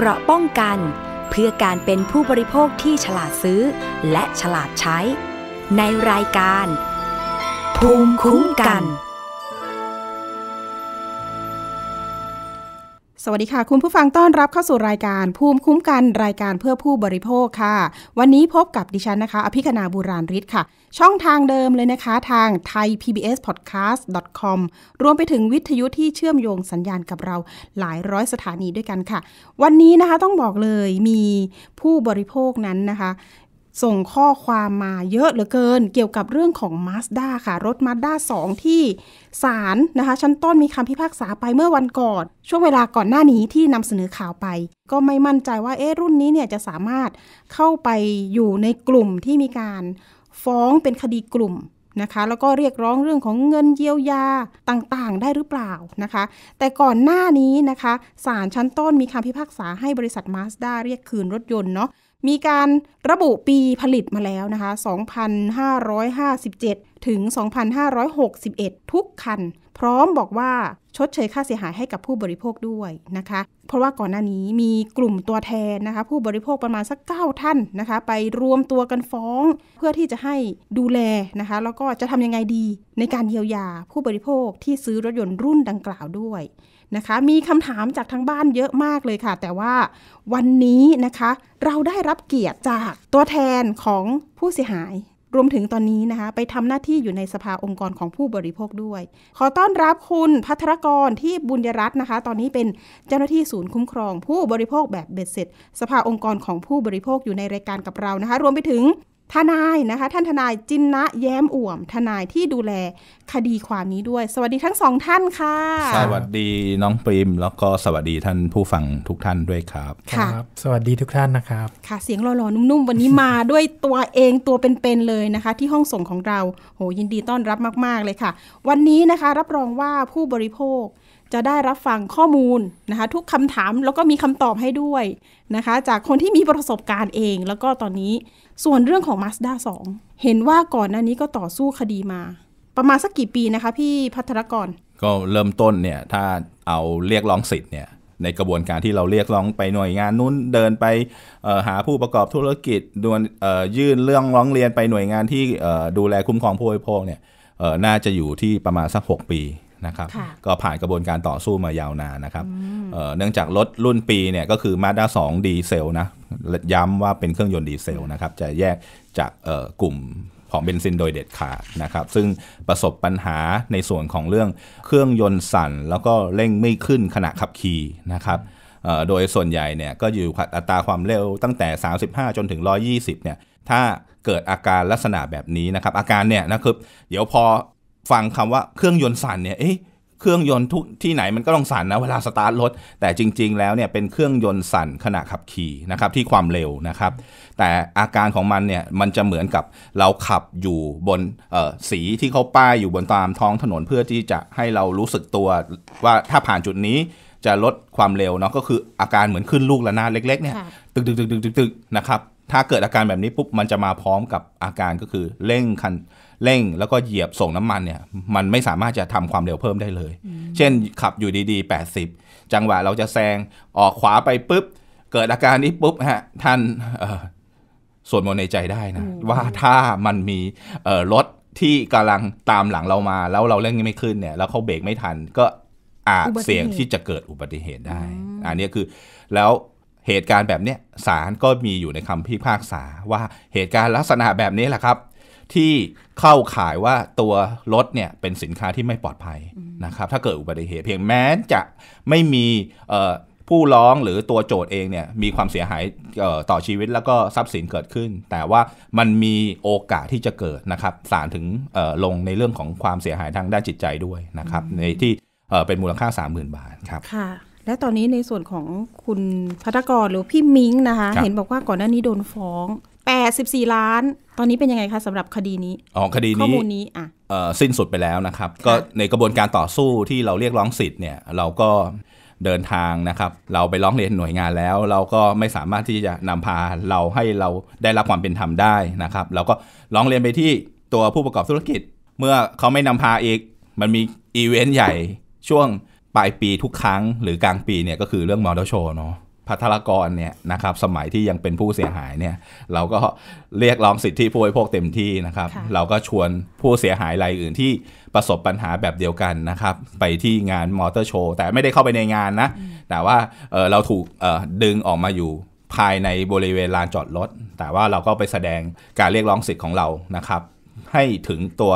เกราะป้องกันเพื่อการเป็นผู้บริโภคที่ฉลาดซื้อและฉลาดใช้ ในรายการ ภูมิคุ้มกันสวัสดีค่ะ คุณผู้ฟังต้อนรับเข้าสู่รายการ ภูมิคุ้มกันรายการเพื่อผู้บริโภคค่ะ วันนี้พบกับดิฉันนะคะ อภิคณาบุราริศค่ะ ช่องทางเดิมเลยนะคะทาง thaipbspodcast.com รวมไปถึงวิทยุที่เชื่อมโยงสัญญาณกับเราหลายร้อยสถานีด้วยกันค่ะ วันนี้นะคะต้องบอกเลยมีผู้บริโภคนั้นนะคะส่งข้อความมาเยอะเหลือเกิน เกี่ยวกับเรื่องของ Mazda ค่ะ รถ Mazda 2 ที่ศาลนะคะ ชั้นต้นมีคำพิพากษาไปเมื่อวันก่อน ช่วงเวลาก่อนหน้านี้ที่นำเสนอข่าวไป ก็ไม่มั่นใจว่า เอ๊ะ รุ่นนี้เนี่ยจะสามารถเข้าไปอยู่ในกลุ่มที่มีการฟ้องเป็นคดีกลุ่มนะคะ แล้วก็เรียกร้องเรื่องของเงินเยียวยาต่างๆ ได้หรือเปล่านะคะแต่ก่อนหน้านี้นะคะศาลชั้นต้นมีคำพิพากษาให้บริษัทมาสด้าเรียกคืนรถยนต์เนาะมีการระบุปีผลิตมาแล้วนะคะ 2,557 ถึง 2,561 ทุกคัน พร้อมบอกว่าชดเชยค่าเสียหายให้กับผู้บริโภคด้วยนะคะ เพราะว่าก่อนหน้านี้มีกลุ่มตัวแทนนะคะ ผู้บริโภคประมาณสัก 9 ท่านนะคะ ไปรวมตัวกันฟ้องเพื่อที่จะให้ดูแลนะคะ แล้วก็จะทำยังไงดีในการเยียวยาผู้บริโภคที่ซื้อรถยนต์รุ่นดังกล่าวด้วยนะคะมีคำถามจากทางบ้านเยอะมากเลยค่ะ แต่ว่าวันนี้นะคะ เราได้รับเกียรติจากตัวแทนของผู้เสียหาย รวมถึงตอนนี้นะคะไปทำหน้าที่อยู่ในสภาองค์กรของผู้บริโภคด้วย ขอต้อนรับคุณพัทรกรที่บุญยรัตน์นะคะ ตอนนี้เป็นเจ้าหน้าที่ศูนย์คุ้มครอง ผู้บริโภคแบบเบ็ดเสร็จ สภาองค์กรของผู้บริโภคอยู่ในรายการกับเรานะคะ รวมไปถึงทนายนะคะท่านทนายจินนะแย้มอ่วม ทนายที่ดูแลคดีความนี้ด้วย สวัสดีทั้งสองท่านค่ะ สวัสดีน้องปริม แล้วก็สวัสดีท่านผู้ฟังทุกท่านด้วยครับครับ สวัสดีทุกท่าน นะครับ ค่ะ เสียงหล่อๆ นุ่มๆ วันนี้มาด้วยตัวเองตัวเป็นๆเลยนะคะ ที่ห้องส่งของเราโหยินดีต้อนรับมากๆเลยค่ะ วันนี้นะคะรับรองว่าผู้บริโภคจะได้รับฟังข้อมูลนะคะทุกคำถาม แล้วก็มีคำตอบให้ด้วยนะคะจากคนที่มีประสบการณ์เอง แล้วก็ตอนนี้ส่วนเรื่องของ Mazda 2 เห็นว่าก่อนหน้านี้ก็ต่อสู้คดีมา ประมาณสักกี่ปีนะคะพี่พัทรกร ก็เริ่มต้นเนี่ยถ้าเอาเรียกร้องสิทธิ์เนี่ยในกระบวนการที่เราเรียกร้องไปหน่วยงานนู้นเดินไปหาผู้ประกอบธุรกิจดวนยื่นเรื่องร้องเรียนไปหน่วยงานที่ดูแลคุ้มครองผู้บริโภคเนี่ยน่าจะอยู่ที่ประมาณสัก 6 ปีนะครับก็ผ่านกระบวนการต่อสู้มายาวนานนะครับเนื่องจากรถรุ่นปีเนี่ยก็คือ Mazda 2ดีเซลนะย้ำว่าเป็นเครื่องยนต์ดีเซลนะครับจะแยกจากกลุ่มของเบนซินโดยเด็ดขาดนะครับซึ่งประสบปัญหาในส่วนของเรื่องเครื่องยนต์สั่น แล้วก็เร่งไม่ขึ้นขณะขับขี่นะครับโดยส่วนใหญ่เนี่ยก็อยู่อัตราความเร็วตั้งแต่ 35 จนถึง 120 เนี่ยถ้าเกิดอาการลักษณะแบบนี้นะครับอาการเนี่ยนะครับเดี๋ยวพอฟังคำว่าเครื่องยนต์สั่นเนี่ย เอ๊ะเครื่องยนต์ทุกที่ไหนมันก็ต้องสั่นนะเวลาสตาร์ทรถแต่จริง ๆแล้วเนี่ยเป็นเครื่องยนต์สั่นขณะขับขี่นะครับที่ความเร็วนะครับ แต่อาการของมันเนี่ยมันจะเหมือนกับเราขับอยู่บนสีที่เขาป้ายอยู่บนตามท้องถนนเพื่อที่จะให้เรารู้สึกตัวว่าถ้าผ่านจุดนี้จะลดความเร็วเนาะก็คืออาการเหมือนขึ้นลูกระนาดเล็กๆเนี่ยตึกตึๆตึตึตึนะครับถ้าเกิดอาการแบบนี้ปุ๊บมันจะมาพร้อมกับอาการก็คือเร่งคันเร่งแล้วก็เหยียบส่งน้ำมันเนี่ยมันไม่สามารถจะทำความเร็วเพิ่มได้เลย เช่นขับอยู่ดีๆ80จังหวะเราจะแซงออกขวาไปปุ๊บ เกิดอาการนี้ ปุ๊บฮะท่านส่วนมนในใจได้นะ ว่าถ้ามันมีรถที่กำลังตามหลังเรามา แล้วเราเร่งไม่ขึ้นเนี่ย แล้วเขาเบรกไม่ทันก็อาจเสี่ยงที่จะเกิดอุบัติเหตุได้ อันนี้คือแล้วเหตุการณ์แบบเนี้ยศาลก็มีอยู่ในคำพิพากษาว่าเหตุการณ์ลักษณะแบบนี้แหละครับที่เข้าขายว่าตัวรถเนี่ยเป็นสินค้าที่ไม่ปลอดภัยนะครับถ้าเกิดอุบัติเหตุเพียงแม้จะไม่มีผู้ร้องหรือตัวโจทย์เองเนี่ยมีความเสียหายต่อชีวิตแล้วก็ทรัพย์สินเกิดขึ้น แต่ว่ามันมีโอกาสที่จะเกิดนะครับศาลถึงลงในเรื่องของความเสียหายทางด้านจิตใจด้วยนะครับในที่เป็นมูลค่า 30,000 บาทครับค่ะและตอนนี้ในส่วนของคุณพัทกรหรือพี่มิ้งนะคะเห็นบอกว่าก่อนหน้านี้โดนฟ้อง84ล้าน ตอนนี้เป็นยังไงคะสำหรับคดีนี้อ๋อคดีนี้ข้อมูลนี้อ่ะสิ้นสุดไปแล้วนะครับก็ในกระบวนการต่อสู้ที่เราเรียกร้องสิทธิ์เนี่ยเราก็เดินทางนะครับเราไปร้องเรียนหน่วยงานแล้ว เราก็ไม่สามารถที่จะนำพาเราให้เราได้รับความเป็นธรรมได้นะครับเราก็ร้องเรียนไปที่ตัวผู้ประกอบธุรกิจ เมื่อเขาไม่นำพาอีก มันมีอีเวนต์ใหญ่ช่วงปลายปีทุกครั้งหรือกลางปีเนี่ยก็คือเรื่องมอเตอร์โชว์เนาะพัทรกรเนี่ยนะครับสมัยที่ยังเป็นผู้เสียหายเนี่ยเราก็เรียกร้องสิทธิผู้บริโภคเต็มที่นะครับเราก็ชวนผู้เสียหายรายอื่นที่ประสบปัญหาแบบเดียวกันนะครับไปที่งานมอเตอร์โชว์แต่ไม่ได้เข้าไปในงานนะแต่ว่าเเราถูกดึงออกมาอยู่ภายในบริเวณลานจอดรถแต่ว่าเราก็ไปแสดงการเรียกร้องสิทธิของเรานะครับให้ถึงตัว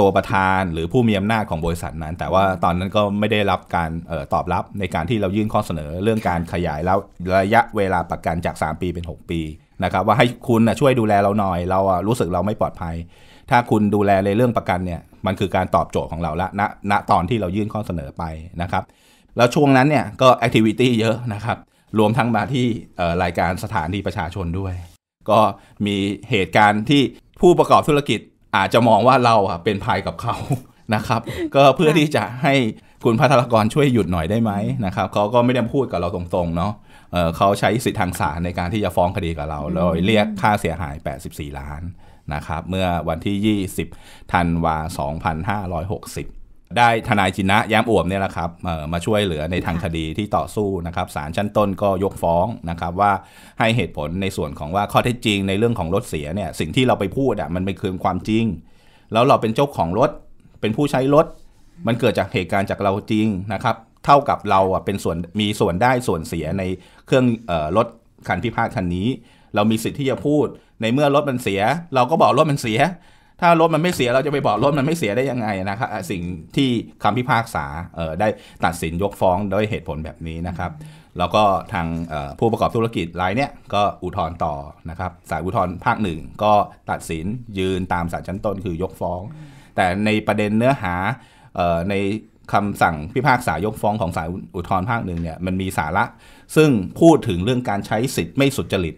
ตัวประธานหรือผู้มีอำนาจของบริษัทนั้น แต่ว่าตอนนั้นก็ไม่ได้รับการตอบรับในการที่เรายื่นข้อเสนอเรื่องการขยายแล้วระยะเวลาประกันจาก 3 ปีเป็น 6 ปี นะครับ ว่าให้คุณช่วยดูแลเราหน่อย เรารู้สึกเราไม่ปลอดภัย ถ้าคุณดูแลในเรื่องประกันเนี่ยมันคือการตอบโจทย์ของเราละณณตอนที่เรายื่นข้อเสนอไปนะครับแล้วช่วงนั้นเนี่ยก็แอคทิวิตี้เยอะนะครับรวมทั้งมาที่รายการสถานีประชาชนด้วย ก็มีเหตุการณ์ที่ผู้ประกอบธุรกิจอาจจะมองว่าเราอ่ะเป็นภัยกับเขานะครับ ก็เพื่อที่จะให้คุณพัทรกรช่วยหยุดหน่อยได้ไหมนะครับเขาก็ไม่ได้พูดกับเราตรงๆเนาะเขาใช้สิทธิทางศาลในการที่จะฟ้องคดีกับเราโดยเรียกค่าเสียหาย 84 ล้านนะครับเมื่อวันที่ 20ธันวา2560ได้ทนายชินะย้มอ่วมเนี่ยแหละครับมาช่วยเหลือในทางคดีที่ต่อสู้นะครับศาลชั้นต้นก็ยกฟ้องนะครับ ว่าให้เหตุผลในส่วนของว่าข้อเท็จจริง ในเรื่องของรถเสียเนี่ย สิ่งที่เราไปพูดอ่ะ มันเป็นคืนความจริง แล้วเราเป็นเจ้าของรถ เป็นผู้ใช้รถ มันเกิดจากเหตุการณ์จากเราจริงนะครับ เท่ากับเราอ่ะเป็นส่วนมีส่วนได้ส่วนเสียในเครื่องรถคันพิพาทคันนี้ เรามีสิทธิ์ที่จะพูดในเมื่อรถมันเสีย เราก็บอกรถมันเสียถ้ารถมันไม่เสียเราจะไปบอกรถมันไม่เสียได้ยังไงนะครับสิ่งที่คำพิพากษาได้ตัดสินยกฟ้องโดยเหตุผลแบบนี้นะครับแล้วก็ทางผู้ประกอบธุรกิจรายเนี้ยก็อุทธรณ์ต่อนะครับศาลอุทธรณ์ภาคหนึ่งก็ตัดสินยืนตามศาลชั้นต้น คือยกฟ้อง แต่ในประเด็นเนื้อหาในคำสั่งพิพากษายกฟ้องของศาลอุทธรณ์ภาคหนึ่งเนี่ยมันมีสาระ ซึ่งพูดถึงเรื่องการใช้สิทธิ์ไม่สุจริต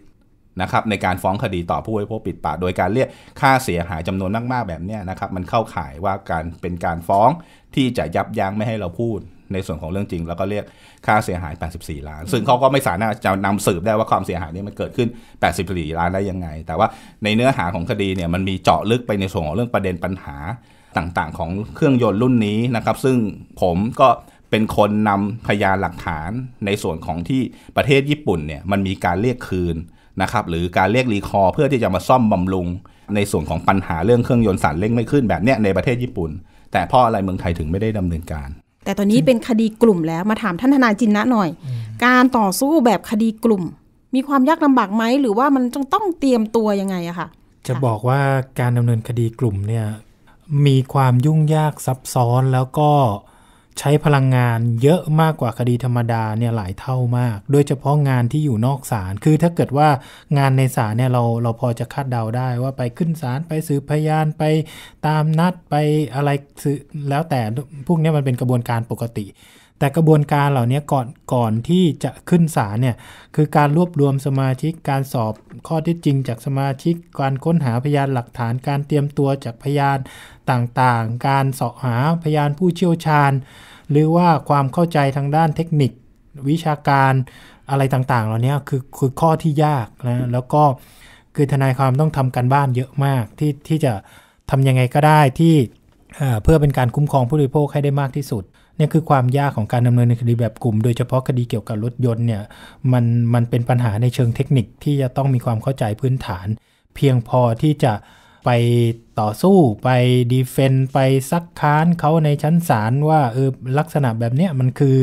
นะครับในการฟ้องคดีต่อผู้บริโภคปิดปากโดยการเรียกค่าเสียหายจำนวนมากๆแบบนี้นะครับมันเข้าข่ายว่าการเป็นการฟ้องที่จะยับยั้งไม่ให้เราพูด ในส่วนของเรื่องจริง แล้วก็เรียกค่าเสียหาย84 ล้าน ซึ่งเขาก็ไม่สามารถจะนำสืบได้ว่าความเสียหายนี้มันเกิดขึ้น84ล้านได้ยังไง แต่ว่าในเนื้อหาของคดีเนี่ยมันมีเจาะลึกไปในส่วนของเรื่องประเด็นปัญหาต่างๆ ของเครื่องยนต์รุ่นนี้นะครับ ซึ่งผมก็เป็นคนนำพยานหลักฐานในส่วนของที่ประเทศญี่ปุ่นเนี่ยมันมีการเรียกคืนนะครับหรือการเรียกรีคอเพื่อที่จะมาซ่อมบำรุง ในส่วนของปัญหา เรื่องเครื่องยนต์สัรนเร่งไม่ขึ้นแบบเนี้ยในประเทศญี่ปุ่น แต่พ่ออะไรเมืองไทยถึงไม่ได้ดำเนินการ แต่ตอนนี้เป็นคดีกลุ่มแล้วมาถามท่านทนายจินนะหน่อย การต่อสู้แบบคดีกลุ่มมีความยากลำบากไหม หรือว่ามันต้องต้องเตรียมตัวยังไงอะค่ะจะบอกว่าการดำเนินคดีกลุ่มเนี่ยมีความยุ่งยากซับซ้อนแล้วก็ใช้พลังงานเยอะมากกว่าคดีธรรมดาเนี่ยหลายเท่ามาก โดยเฉพาะงานที่อยู่นอกศาล คือถ้าเกิดว่างานในศาลเนี่ยเราเราพอจะคาดเดาได้ ว่าไปขึ้นศาลไปสืบพยานไปตามนัดไปอะไร แล้วแต่พวกนี้มันเป็นกระบวนการปกติแต่กระบวนการเหล่านี้ก่อนก่อนที่จะขึ้นศาลเนี่ยคือการรวบรวมสมาชิก การสอบข้อที่จริงจากสมาชิก การค้นหาพยานหลักฐานการเตรียมตัวจากพยานต่างๆ การสอบหาพยานผู้เชี่ยวชาญ หรือว่าความเข้าใจทางด้านเทคนิควิชาการอะไรต่างๆ เหล่านี้คือคือข้อที่ยากนะแล้วก็คือทนายความต้องทำการบ้านเยอะมาก ที่ที่จะทำยังไงก็ได้ที่เพื่อเป็นการคุ้มครองผู้บริโภคให้ได้มากที่สุดนี่คือความยากของการดำเนินคดีแบบกลุ่ม โดยเฉพาะคดีเกี่ยวกับรถยนต์เนี่ยมันมันเป็นปัญหาในเชิงเทคนิคที่จะต้องมีความเข้าใจพื้นฐาน เพียงพอที่จะไปต่อสู้ ไปดีเฟนต์ไปซักค้านเขาในชั้นศาลว่าเออลักษณะแบบเนี้ยมันคือ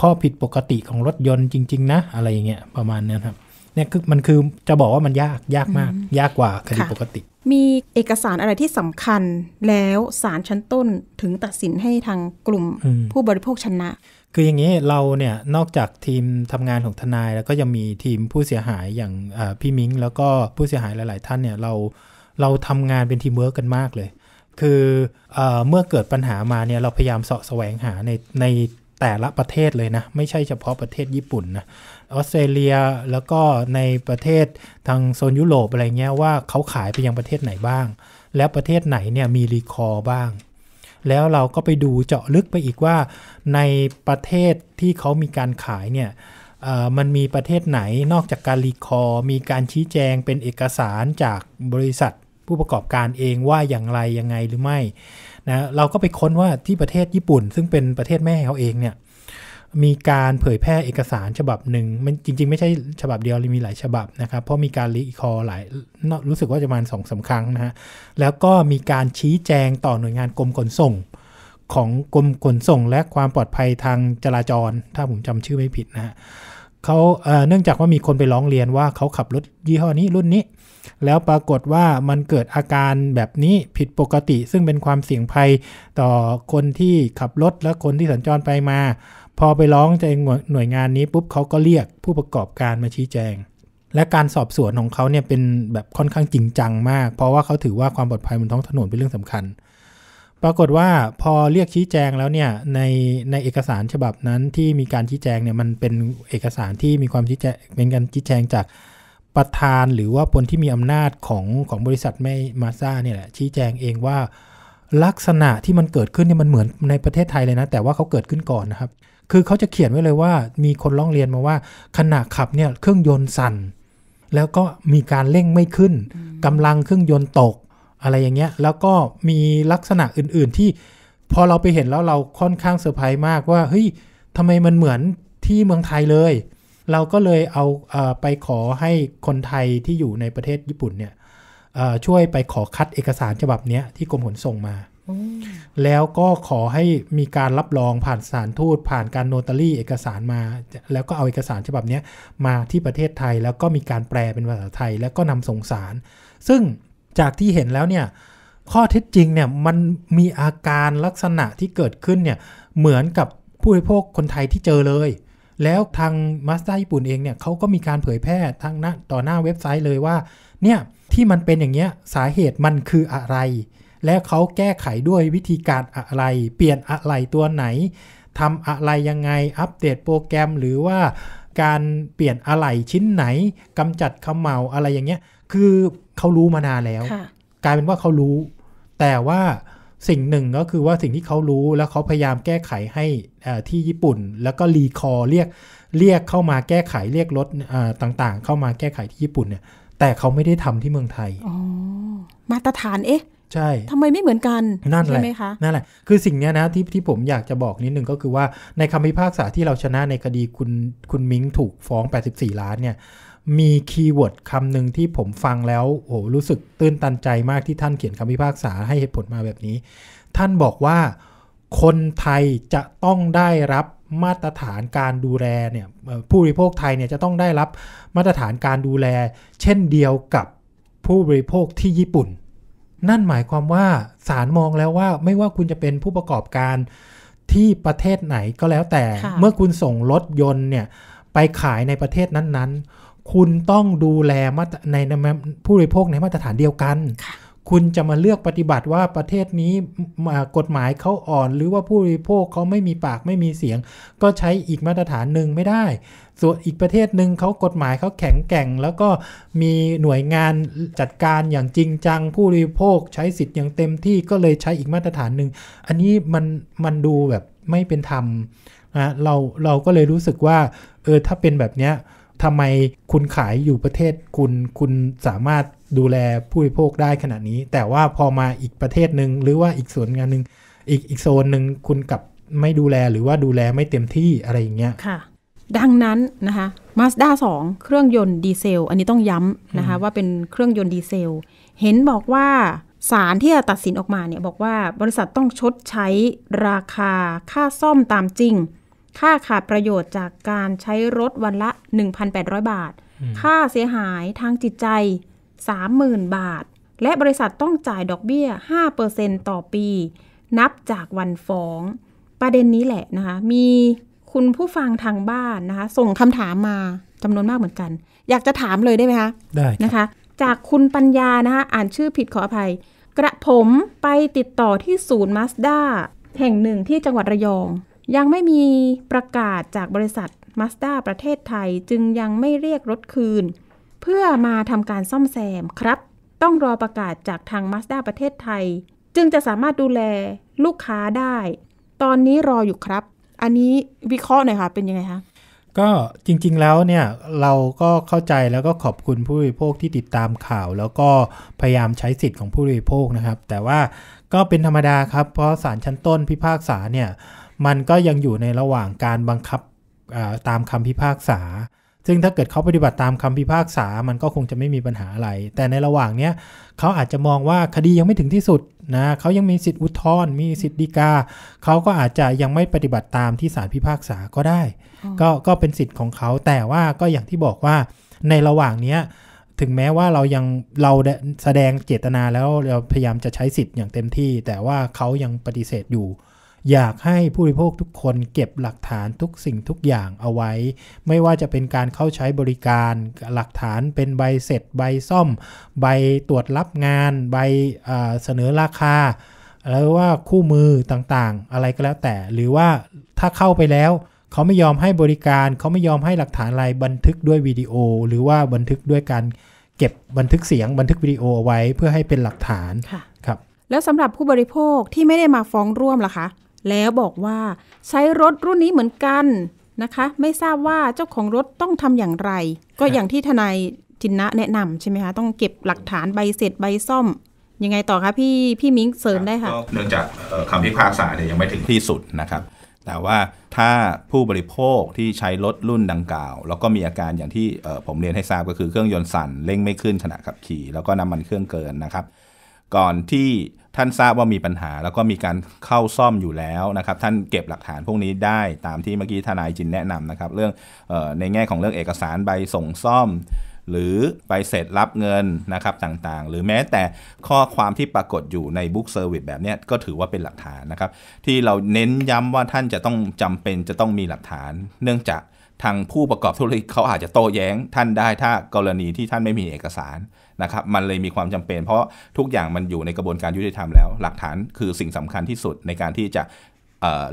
ข้อผิดปกติของรถยนต์จริงๆนะอะไรอย่างเงี้ยประมาณนี้ครับเนี่ยคือมันคือจะบอกว่ามันยากยากมาก ยากกว่าคดีปกติ มีเอกสารอะไรที่สำคัญแล้วศาลชั้นต้นถึงตัดสินให้ทางกลุ่มผู้บริโภคชนะ คืออย่างนี้เราเนี่ยนอกจากทีมทำงานของทนายแล้วก็ยังมีทีมผู้เสียหายอย่างพี่มิ้งแล้วก็ผู้เสียหายหลาย ๆ ท่านเนี่ยเราเราทำงานเป็นทีมเวิร์กกันมากเลย คือเอเมื่อเกิดปัญหามาเนี่ยเราพยายามเสาะแสวงหาในในแต่ละประเทศเลยนะไม่ใช่เฉพาะประเทศญี่ปุ่นนะออสเตรเลียแล้วก็ในประเทศทางโซนยุโรปอะไรเงี้ยว่าเขาขายไปยังประเทศไหนบ้างแล้วประเทศไหนเนี่ยมีรีคอร์บ้าง แล้วเราก็ไปดูเจาะลึกไปอีกว่าในประเทศที่เขามีการขายเนี่ยมันมีประเทศไหนนอกจากการรีคอร์มีการชี้แจงเป็นเอกสารจากบริษัท ผู้ประกอบการเองว่าอย่างไรยังไงหรือไม่นะเราก็ไปค้นว่าที่ประเทศญี่ปุ่น ซึ่งเป็นประเทศแม่เขาเองเนี่ยมีการเผยแพร่เอกสารฉบับหนึ่ง มันจริงๆไม่ใช่ฉบับเดียวมีหลายฉบับนะครับ เพราะมีการรีคอร์หลาย รู้สึกว่าจะะมาณสองสาครั้งนะฮะ แล้วก็มีการชี้แจงต่อหน่วยงานกรมขนส่ง ของกรมขนส่งและความปลอดภัยทางจราจร ถ้าผมจำชื่อไม่ผิดนะฮะเขาเนื่องจากว่ามีคนไปร้องเรียนว่าเขาขับรถยี่ห้อนี้รุ่นนี้ แล้วปรากฏว่ามันเกิดอาการแบบนี้ผิดปกติ ซึ่งเป็นความเสี่ยงภัยต่อคนที่ขับรถและคนที่สัญจรไปมาพอไปร้องจกหน่วยงานนี้ปุ๊บเขาก็เรียกผู้ประกอบการมาชี้แจง และการสอบสวนของเขาเนี่ยเป็นแบบค่อนข้างจริงจังมาก เพราะว่าเขาถือว่าความปลอดภัยบนท้องถนนเป็นเรื่องสำคัญ ปรากฏว่าพอเรียกชี้แจงแล้วเนี่ยในในเอกสารฉบับนั้นที่มีการชี้แจงเนี่ยมันเป็นเอกสารที่มีความชี้แจงเป็นการชี้แจงจากประธานหรือว่าคนที่มีอำนาจของของบริษัทแม่มาซาเนี่ยแหละชี้แจงเองว่าลักษณะที่มันเกิดขึ้นเนี่ยมันเหมือนในประเทศไทยเลยนะแต่ว่าเขาเกิดขึ้นก่อนนะครับคือเขาจะเขียนไว้เลยว่ามีคนร้องเรียนมาว่า ขณะขับเนี่ยเครื่องยนต์สั่นแล้วก็มีการเร่งไม่ขึ้น กำลังเครื่องยนต์ตกอะไรอย่างเงี้ยแล้วก็มีลักษณะอื่นๆที่ พอเราไปเห็นแล้วเราค่อนข้างเซอร์ไพรส์มากว่าเฮ้ยทำไมมันเหมือนที่เมืองไทยเลย เราก็เลยเอาเอาไปขอให้คนไทยที่อยู่ในประเทศญี่ปุ่นเนี่ยช่วยไปขอคัดเอกสารฉบับนี้ที่กรมขนส่งมาแล้วก็ขอให้มีการรับรองผ่านสารทูต ผ่านการโนตารี่เอกสารมา แล้วก็เอาเอกสารฉบับนี้มาที่ประเทศไทยแล้วก็มีการแปลเป็นภาษาไทยแล้วก็นำส่งสาร ซึ่งจากที่เห็นแล้วเนี่ยข้อเท็จจริงเนี่ยมันมีอาการลักษณะที่เกิดขึ้นเนี่ย เหมือนกับผู้บริโภคคนไทยที่เจอเลย แล้วทางมาสเตอร์ญี่ปุ่นเองเนี่ยเขาก็มีการเผยแพร่ทางหน้าต่อหน้าเว็บไซต์เลยว่าเนี่ยที่มันเป็นอย่างเงี้ยสาเหตุมันคืออะไรและเขาแก้ไขด้วยวิธีการอะไร เปลี่ยนอะไรตัวไหน ทำอะไรยังไง อัปเดตโปรแกรมหรือว่าการเปลี่ยนอะไหล่ชิ้นไหนกำจัดขมเมาอะไรอย่างเงี้ย คือเขารู้มานานแล้วกลายเป็นว่าเขารู้ แต่ว่าสิ่งหนึ่งก็คือว่าสิ่งที่เขารู้แล้วเขาพยายามแก้ไขให้ที่ญี่ปุ่น แล้วก็รีคอเรียกเรียกเข้ามาแก้ไขเรียกรถต่างๆ เข้ามาแก้ไขที่ญี่ปุ่นเนี่ยแต่เขาไม่ได้ทำที่เมืองไทยมาตรฐานเอ๊ะใช่ ทำไมไม่เหมือนกัน นั่นแหละนั่นแหละ คือสิ่งนี้นะที่ที่ผมอยากจะบอกนิดนึงก็คือว่าในคำพิพากษาที่เราชนะในคดีคุณคุณมิ้งถูกฟ้อง 84 ล้านเนี่ย มีคีย์เวิร์ดคำหนึ่งที่ผมฟังแล้ว โอหรู้สึกตื้นตันใจมากที่ท่านเขียนคำพิพากษาให้เหตุผลมาแบบนี้ ท่านบอกว่าคนไทยจะต้องได้รับมาตรฐานการดูแลเนี่ยผู้บริโภคไทยเนี่ยจะต้องได้รับมาตรฐานการดูแล เช่นเดียวกับผู้บริโภคที่ญี่ปุ่นนั่นหมายความว่าศาลมองแล้วว่าไม่ว่าคุณจะเป็นผู้ประกอบการที่ประเทศไหนก็แล้วแต่เมื่อคุณส่งรถยนต์เนี่ย ไปขายในประเทศนั้นๆ คุณต้องดูแลมาในผู้บริโภคในมาตรฐานเดียวกันคุณจะมาเลือกปฏิบัติว่าประเทศนี้กฎหมายเขาอ่อน หรือว่าผู้บริโภคเขาไม่มีปากไม่มีเสียง ก็ใช้อีกมาตรฐานหนึ่งไม่ได้ ส่วนอีกประเทศหนึ่งเขากฎหมายเขาแข็งแกร่ง แล้วก็มีหน่วยงานจัดการอย่างจริงจัง ผู้บริโภคใช้สิทธิ์อย่างเต็มที่ก็เลยใช้อีกมาตรฐานหนึ่งอันนี้มันมันดูแบบไม่เป็นธรรมนะเราเราก็เลยรู้สึกว่าเออถ้าเป็นแบบเนี้ยทำไมคุณขายอยู่ประเทศคุณ คุณสามารถดูแลผู้บริโภคได้ขนาดนี้ แต่ว่าพอมาอีกประเทศหนึ่งหรือว่าอีกส่วนงานหนึ่งอีกอีกโซนหนึ่งคุณกับไม่ดูแลหรือว่าดูแลไม่เต็มที่อะไรอย่างเงี้ย ค่ะ ดังนั้นนะคะ Mazda 2 เครื่องยนต์ดีเซล อันนี้ต้องย้ำนะคะว่าเป็นเครื่องยนต์ดีเซล เห็นบอกว่าสารที่จะตัดสินออกมาเนี่ยบอกว่าบริษัทต้องชดใช้ราคาค่าซ่อมตามจริง ค่าขาดประโยชน์ จากการใช้รถวันละ 1,800 บาท ค่าเสียหายทางจิตใจ30,000 บาท และบริษัทต้องจ่ายดอกเบี้ย 5%ต่อปี นับจากวันฟ้อง ประเด็นนี้แหละนะคะมีคุณผู้ฟังทางบ้านนะคะส่งคำถามมาจำนวนมากเหมือนกัน อยากจะถามเลยได้ไหมคะได้นะคะจากคุณปัญญานะคะอ่านชื่อผิดขออภัย กระผมไปติดต่อที่ศูนย์มาสด้าแห่งหนึ่งที่จังหวัดระยอง ยังไม่มีประกาศจากบริษัทมาสด้าประเทศไทยจึงยังไม่เรียกรถคืนเพื่อมาทำการซ่อมแซมครับ ต้องรอประกาศจากทางมาสด้าประเทศไทย จึงจะสามารถดูแลลูกค้าได้ ตอนนี้รออยู่ครับ อันนี้วิเคราะห์หน่อยค่ะเป็นยังไงคะก็จริงๆแล้วเนี่ย เราก็เข้าใจแล้วก็ขอบคุณผู้บริโภคที่ติดตามข่าว แล้วก็พยายามใช้สิทธิ์ของผู้บริโภคนะครับ แต่ว่าก็เป็นธรรมดาครับ เพราะศาลชั้นต้นพิพากษาเนี่ยมันก็ยังอยู่ในระหว่างการบังคับตามคำพิพากษาซึ่งถ้าเกิดเขาปฏิบัติตามคำพิพากษา มันก็คงจะไม่มีปัญหาอะไร แต่ในระหว่างเนี้ยเขาอาจจะมองว่าคดียังไม่ถึงที่สุดนะเขายังมีสิทธิ์อุทธรณ์มีสิทธิ์ฎีกา เขาก็อาจจะยังไม่ปฏิบัติตามที่ศาลพิพากษาก็ได้ ก็ก็เป็นสิทธิ์ของเขาแต่ว่าก็อย่างที่บอกว่าในระหว่างเนี้ยถึงแม้ว่าเรายังเราแสดงเจตนาแล้วเราพยายามจะใช้สิทธิ์อย่างเต็มที่ แต่ว่าเขายังปฏิเสธอยู่อยากให้ผู้บริโภคทุกคนเก็บหลักฐานทุกสิ่งทุกอย่างเอาไว้ ไม่ว่าจะเป็นการเข้าใช้บริการหลักฐานเป็นใบเสร็จ ใบซ่อม ใบตรวจรับงานใบเสนอราคาแล้วว่าคู่มือต่างๆ อะไรก็แล้วแต่ หรือว่าถ้าเข้าไปแล้วเขาไม่ยอมให้บริการเขาไม่ยอมให้หลักฐานอะไรบันทึกด้วยวิดีโอหรือว่าบันทึกด้วยการเก็บบันทึกเสียงบันทึกวิดีโอเอาไว้เพื่อให้เป็นหลักฐานครับ แล้วสำหรับผู้บริโภคที่ไม่ได้มาฟ้องร่วมล่ะคะแล้วบอกว่าใช้รถรุ่นนี้เหมือนกันนะคะไม่ทราบว่าเจ้าของรถต้องทำอย่างไร ก็อย่างที่ทนายจินนะแนะนำใช่ไหมคะ ต้องเก็บหลักฐานใบเสร็จใบซ่อม ยังไงต่อคะพี่พี่มิ้งเสริมได้ค่ะเนื่องจากคำพิพากษาเนี่ยยังไม่ถึงที่สุดนะครับ แต่ว่าถ้าผู้บริโภคที่ใช้รถรุ่นดังกล่าว แล้วก็มีอาการอย่างที่ผมเรียนให้ทราบก็คือเครื่องยนต์สั่นเร่งไม่ขึ้นขณะขับขี่ แล้วก็น้ำมันเครื่องเกินนะครับ ก่อนที่ท่านทราบว่ามีปัญหาแล้วก็มีการเข้าซ่อมอยู่แล้วนะครับท่านเก็บหลักฐานพวกนี้ได้ตามที่เมื่อกี้ทนายจินแนะนำนะครับเรื่องออในแง่ของเรื่องเอกสารใบส่งซ่อม หรือใบเสร็จรับเงินนะครับต่างๆ หรือแม้แต่ข้อความที่ปรากฏอยู่ในบุ๊กเซอร์วิสแบบนี้ก็ถือว่าเป็นหลักฐานนะครับที่เราเน้นย้ำว่าท่านจะต้องจำเป็นจะต้องมีหลักฐาน เนื่องจากทางผู้ประกอบธุรกิจเขาอาจจะโต้แย้ง ท่านได้ถ้ากรณีที่ท่านไม่มีเอกสารนะครับมันเลยมีความจำเป็น เพราะทุกอย่างมันอยู่ในกระบวนการยุติธรรมแล้วหลักฐานคือสิ่งสำคัญที่สุดในการที่จะ